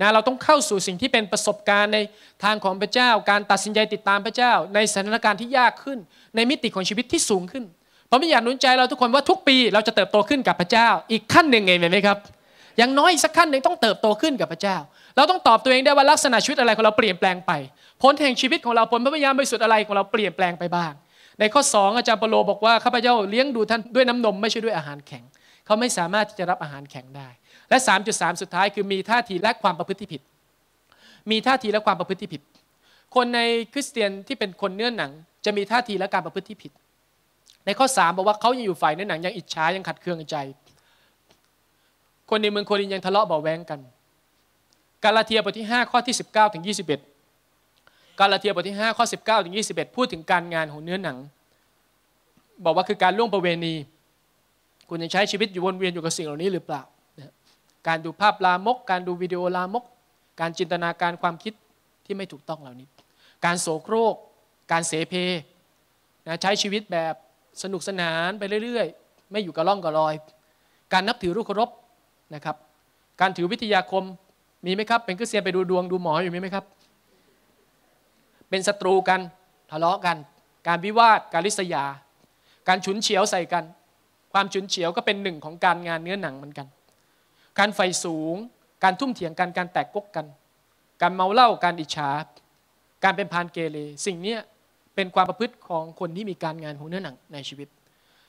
Speaker 1: นะเราต้องเข้าสู่สิ่งที่เป็นประสบการณ์ในทางของพระเจ้า การตัดสินใจติดตามพระเจ้าในสถานการณ์ที่ยากขึ้น ในมิติของชีวิตที่สูงขึ้นผมไม่อยากหนุนใจเราทุกคนว่าทุกปี เราจะเติบโตขึ้นกับพระเจ้าอีกขั้นหนึ่งเองไหมครับอย่างน้อยสักขั้นหนึ่งต้องเติบโตขึ้นกับพระเจ้า เราต้องตอบตัวเองได้ว่าลักษณะชีวิตอะไรของเราเปลี่ยนแปลงไปผลแห่งชีวิตของเราผลพระพยามบริสุทธิ์อะไรของเราเปลี่ยนแปลงไปบ้าง ในข้อ2อาจารย์เปโลบอกว่าข้าพเจ้าเลี้ยงดูท่านด้วยน้ำนมไม่ใช่ด้วยอาหารแข็ง เขาไม่สามารถที่จะรับอาหารแข็งได้ และ 3.3 สุดท้ายคือมีท่าทีและความประพฤติผิด มีท่าทีและความประพฤติผิด คนในคริสเตียนที่เป็นคนเนื้อหนังจะมีท่าทีและการประพฤติผิด ในข้อ 3 บอกว่าเขายังอยู่ฝ่ายเนื้อหนังยังอิจฉายังขัดเคืองใจคนในเมืองโครินยังทะเลาะเบาแวงกัน กาลาเทียบทที่ 5 ข้อที่19ถึง21 กาลาเทียบทที่ 5 ข้อ 19ถึง21 พูดถึงการงานของเนื้อหนัง บอกว่าคือการล่วงประเวณี คุณยังใช้ชีวิตอยู่วนเวียนอยู่กับสิ่งเหล่านี้หรือเปล่าการดูภาพลามก การดูวิดีโอลามก การจินตนาการความคิดที่ไม่ถูกต้องเหล่านี้ การโสโครกการเสเพใช้ชีวิตแบบสนุกสนานไปเรื่อยๆ ไม่อยู่กับล่องกับรอย การนับถือรูปเคารพนะครับการถือวิทยาคมมีไหมครับ เป็นคริสเตียนไปดูดวงดูหมออยู่มีไหมครับ เป็นศัตรูกันทะเลาะกัน การวิวาทการลิษยา การฉุนเฉียวใส่กัน ความฉุนเฉียวก็เป็นหนึ่งของการงานเนื้อหนังเหมือนกัน การไฟสูง การทุ่มเถียงกัน การแตกกกกัน การเมาเหล้า การอิจฉา การเป็นพานเกเร สิ่งนี้เป็นความประพฤติของคนที่มีการงานของเนื้อหนังในชีวิต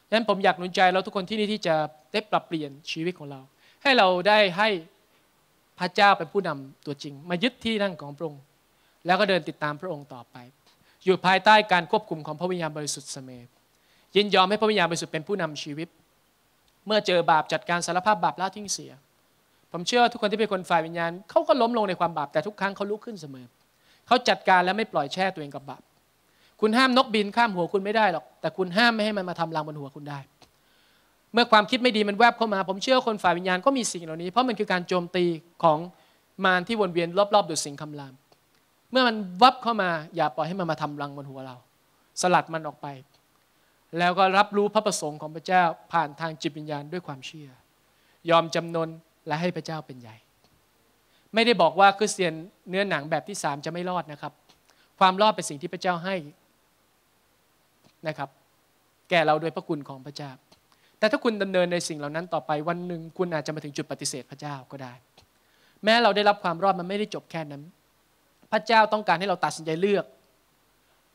Speaker 1: ดังนั้นผมอยากหนุนใจเราทุกคนที่นี่ที่จะได้ปรับเปลี่ยนชีวิตของเราให้เราได้ให้พระเจ้าเป็นผู้นำตัวจริง มายึดที่นั่งของพระองค์แล้วก็เดินติดตามพระองค์ต่อไปอยู่ภายใต้การควบคุมของพระวิญญาณบริสุทธิ์เสมอ ยินยอมให้พระวิญญาณบริสุทธิ์เป็นผู้นำชีวิต เมื่อเจอบาปจัดการสารภาพบาปละทิ้งเสีย ผมเชื่อทุกคนที่เป็นคนฝ่ายวิญญาณเขาก็ล้มลงในความบาปแต่ทุกครั้งเขาลุกขึ้นเสมอเขาจัดการและไม่ปล่อยแช่ตัวเองกับบาป คุณห้ามนกบินข้ามหัวคุณไม่ได้หรอก แต่คุณห้ามไม่ให้มันมาทำรังบนหัวคุณได้เมื่อความคิดไม่ดีมันแวบเข้ามา ผมเชื่อคนฝ่ายวิญญาณก็มีสิ่งเหล่านี้ เพราะมันคือการโจมตีของมาร ที่วนเวียน รอบๆดยสิ่งคำรามเมื่อมันวับเข้ามา อย่าปล่อยให้มันมาทำรังบนหัวเรา สลัดมันออกไป แล้วก็รับรู้พระประสงค์ของพระเจ้าผ่านทางจิตวิญญาณด้วยความเชื่อ ยอมจำนนและให้พระเจ้าเป็นใหญ่ ไม่ได้บอกว่าคริสเตียนเนื้อหนังแบบที่สามจะไม่รอดนะครับ ความรอดเป็นสิ่งที่พระเจ้าให้นะครับ แก่เราโดยพระคุณของพระเจ้าแต่ถ้าคุณดำเนินในสิ่งเหล่านั้นต่อไปวันหนึ่งคุณอาจจะมาถึงจุดปฏิเสธพระเจ้าก็ได้ แม้เราได้รับความรอดมันไม่ได้จบแค่นั้นพระเจ้าต้องการให้เราตัดสินใจเลือก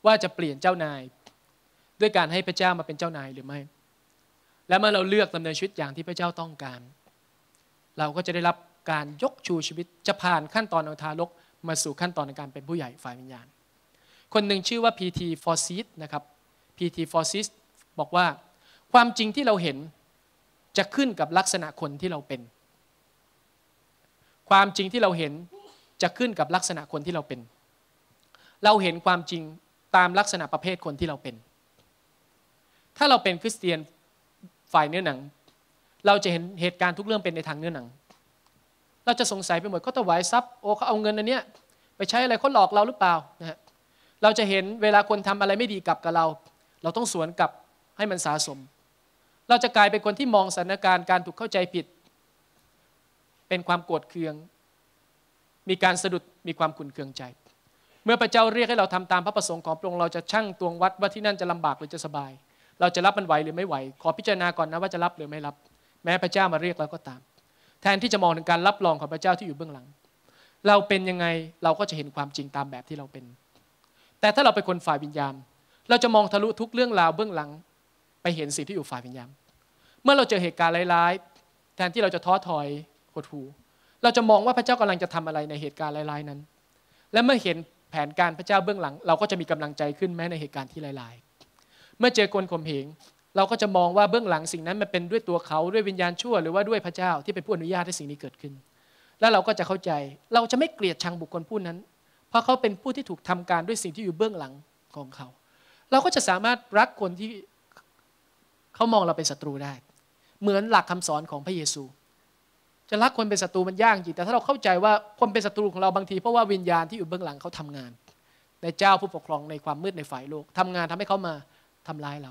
Speaker 1: ว่าจะเปลี่ยนเจ้านาย ด้วยการให้พระเจ้ามาเป็นเจ้านายหรือไม่ และเมื่อเราเลือกดำเนินชีวิตอย่างที่พระเจ้าต้องการ เราก็จะได้รับการยกชูชีวิตจะผ่านขั้นตอนของทารกมาสู่ขั้นตอนในการเป็นผู้ใหญ่ฝ่ายวิญญาณ คนหนึ่งชื่อว่า PT f o r s e t นะครับ PT f o r s e t บอกว่าความจริงที่เราเห็นจะขึ้นกับลักษณะคนที่เราเป็น ความจริงที่เราเห็นจะขึ้นกับลักษณะคนที่เราเป็น เราเห็นความจริงตามลักษณะประเภทคนที่เราเป็น ถ้าเราเป็นคริสเตียนฝ่ายเนื้อหนัง เราจะเห็นเหตุการณ์ทุกเรื่องเป็นในทางเนื้อหนัง เราจะสงสัยไปหมดเขาถวายทรัพย์โอ้เขาเอาเงินอันเนี้ย ไปใช้อะไรเขาหลอกเราหรือเปล่านะฮะ เราจะเห็นเวลาคนทำอะไรไม่ดีกับกับเรา เราต้องสวนกลับให้มันสะสมเราจะกลายเป็นคนที่มองสถานการณ์การถูกเข้าใจผิด เป็นความโกรธเคืองมีการสะดุดมีความขุนเคืองใจ เมื่อพระเจ้าเรียกให้เราทำตามพระประสงค์ของพระองค์เราจะชั่งตวงวัดว่าที่นั่นจะลำบากหรือจะสบาย เราจะรับมันไหวหรือไม่ไหวขอพิจารณาก่อนนะว่าจะรับหรือไม่รับ แม้พระเจ้ามาเรียกเราก็ตาม แทนที่จะมองถึงการรับรองของพระเจ้าที่อยู่เบื้องหลัง เราเป็นยังไงเราก็จะเห็นความจริงตามแบบที่เราเป็น แต่ถ้าเราเป็นคนฝ่ายวิญญาณเราจะมองทะลุทุกเรื่องราวเบื้องหลังเห็นสิ่งที่อยู่ฝ่ายวิญญาณ เมื่อเราเจอเหตุการณ์ร้ายๆแทนที่เราจะท้อถอยหดหูเราจะมองว่าพระเจ้ากำลังจะทำอะไรในเหตุการณ์ร้ายๆนั้น และเมื่อเห็นแผนการพระเจ้าเบื้องหลังเราก็จะมีกำลังใจขึ้นแม้ในเหตุการณ์ที่ร้าย ๆ เมื่อเจอคนข่มเหงเราก็จะมองว่าเบื้องหลังสิ่งนั้นมันเป็นด้วยตัวเขาด้วยวิญญาณชั่วหรือว่าด้วยพระเจ้าที่เป็นผู้อนุญาตให้สิ่งนี้เกิดขึ้น แล้วเราก็จะเข้าใจเราจะไม่เกลียดชังบุคคลผู้นั้น เพราะเขาเป็นผู้ที่ถูกทำการด้วยสิ่งที่อยู่เบื้องหลังของเขา เราก็จะสามารถรักคนที่เขามองเราเป็นศัตรูได้ เหมือนหลักคำสอนของพระเยซู จะรักคนเป็นศัตรูมันยากจริง แต่ถ้าเราเข้าใจว่าคนเป็นศัตรูของเราบางทีเพราะว่าวิญญาณที่อยู่เบื้องหลังเขาทำงานในเจ้าผู้ปกครองในความมืดในฝ่ายโลก ทำงานทำให้เขามาทำร้ายเรา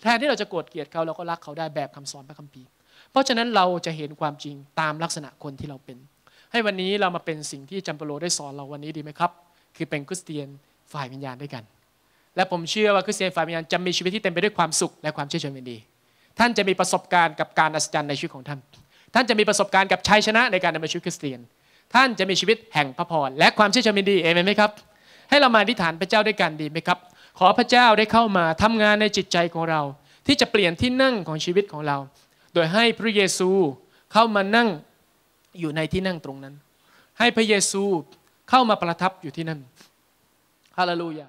Speaker 1: แทนที่เราจะโกรธเกลียดเขาเราก็รักเขาได้แบบคำสอนพระคัมภีร์ เพราะฉะนั้นเราจะเห็นความจริงตามลักษณะคนที่เราเป็น ให้วันนี้เรามาเป็นสิ่งที่จัมเปโลได้สอนเราวันนี้ดีไหมครับ คือเป็นคริสเตียนฝ่ายวิญญาณด้วยกันและผมเชื่อว่าคริสเตียนฝ่ายวิญญาณจะมีชีวิต ที่เต็มไปด้วยความสุขและความเชื่อชื่อมนดี ท่านจะมีประสบการณ์กับการอัศจรรย์ในชีวิตของท่าน ท่านจะมีประสบการณ์กับชัยชนะในการดำเนินชีวิตคริสเตียน ท่านจะมีชีวิตแห่งพระพรและความเชื่อชื่อมนดี เอเมนไหมครับ ให้เรามาอธิษฐานพระเจ้าด้วยกันดีไหมครับ ขอพระเจ้าได้เข้ามาทำงานในจิตใจของเรา ที่จะเปลี่ยนที่นั่งของชีวิตของเรา โดยให้พระเยซูเข้ามานั่งอยู่ในที่นั่งตรงนั้น ให้พระเยซูเข้ามาประทับอยู่ที่นั่น ฮาเลลูยา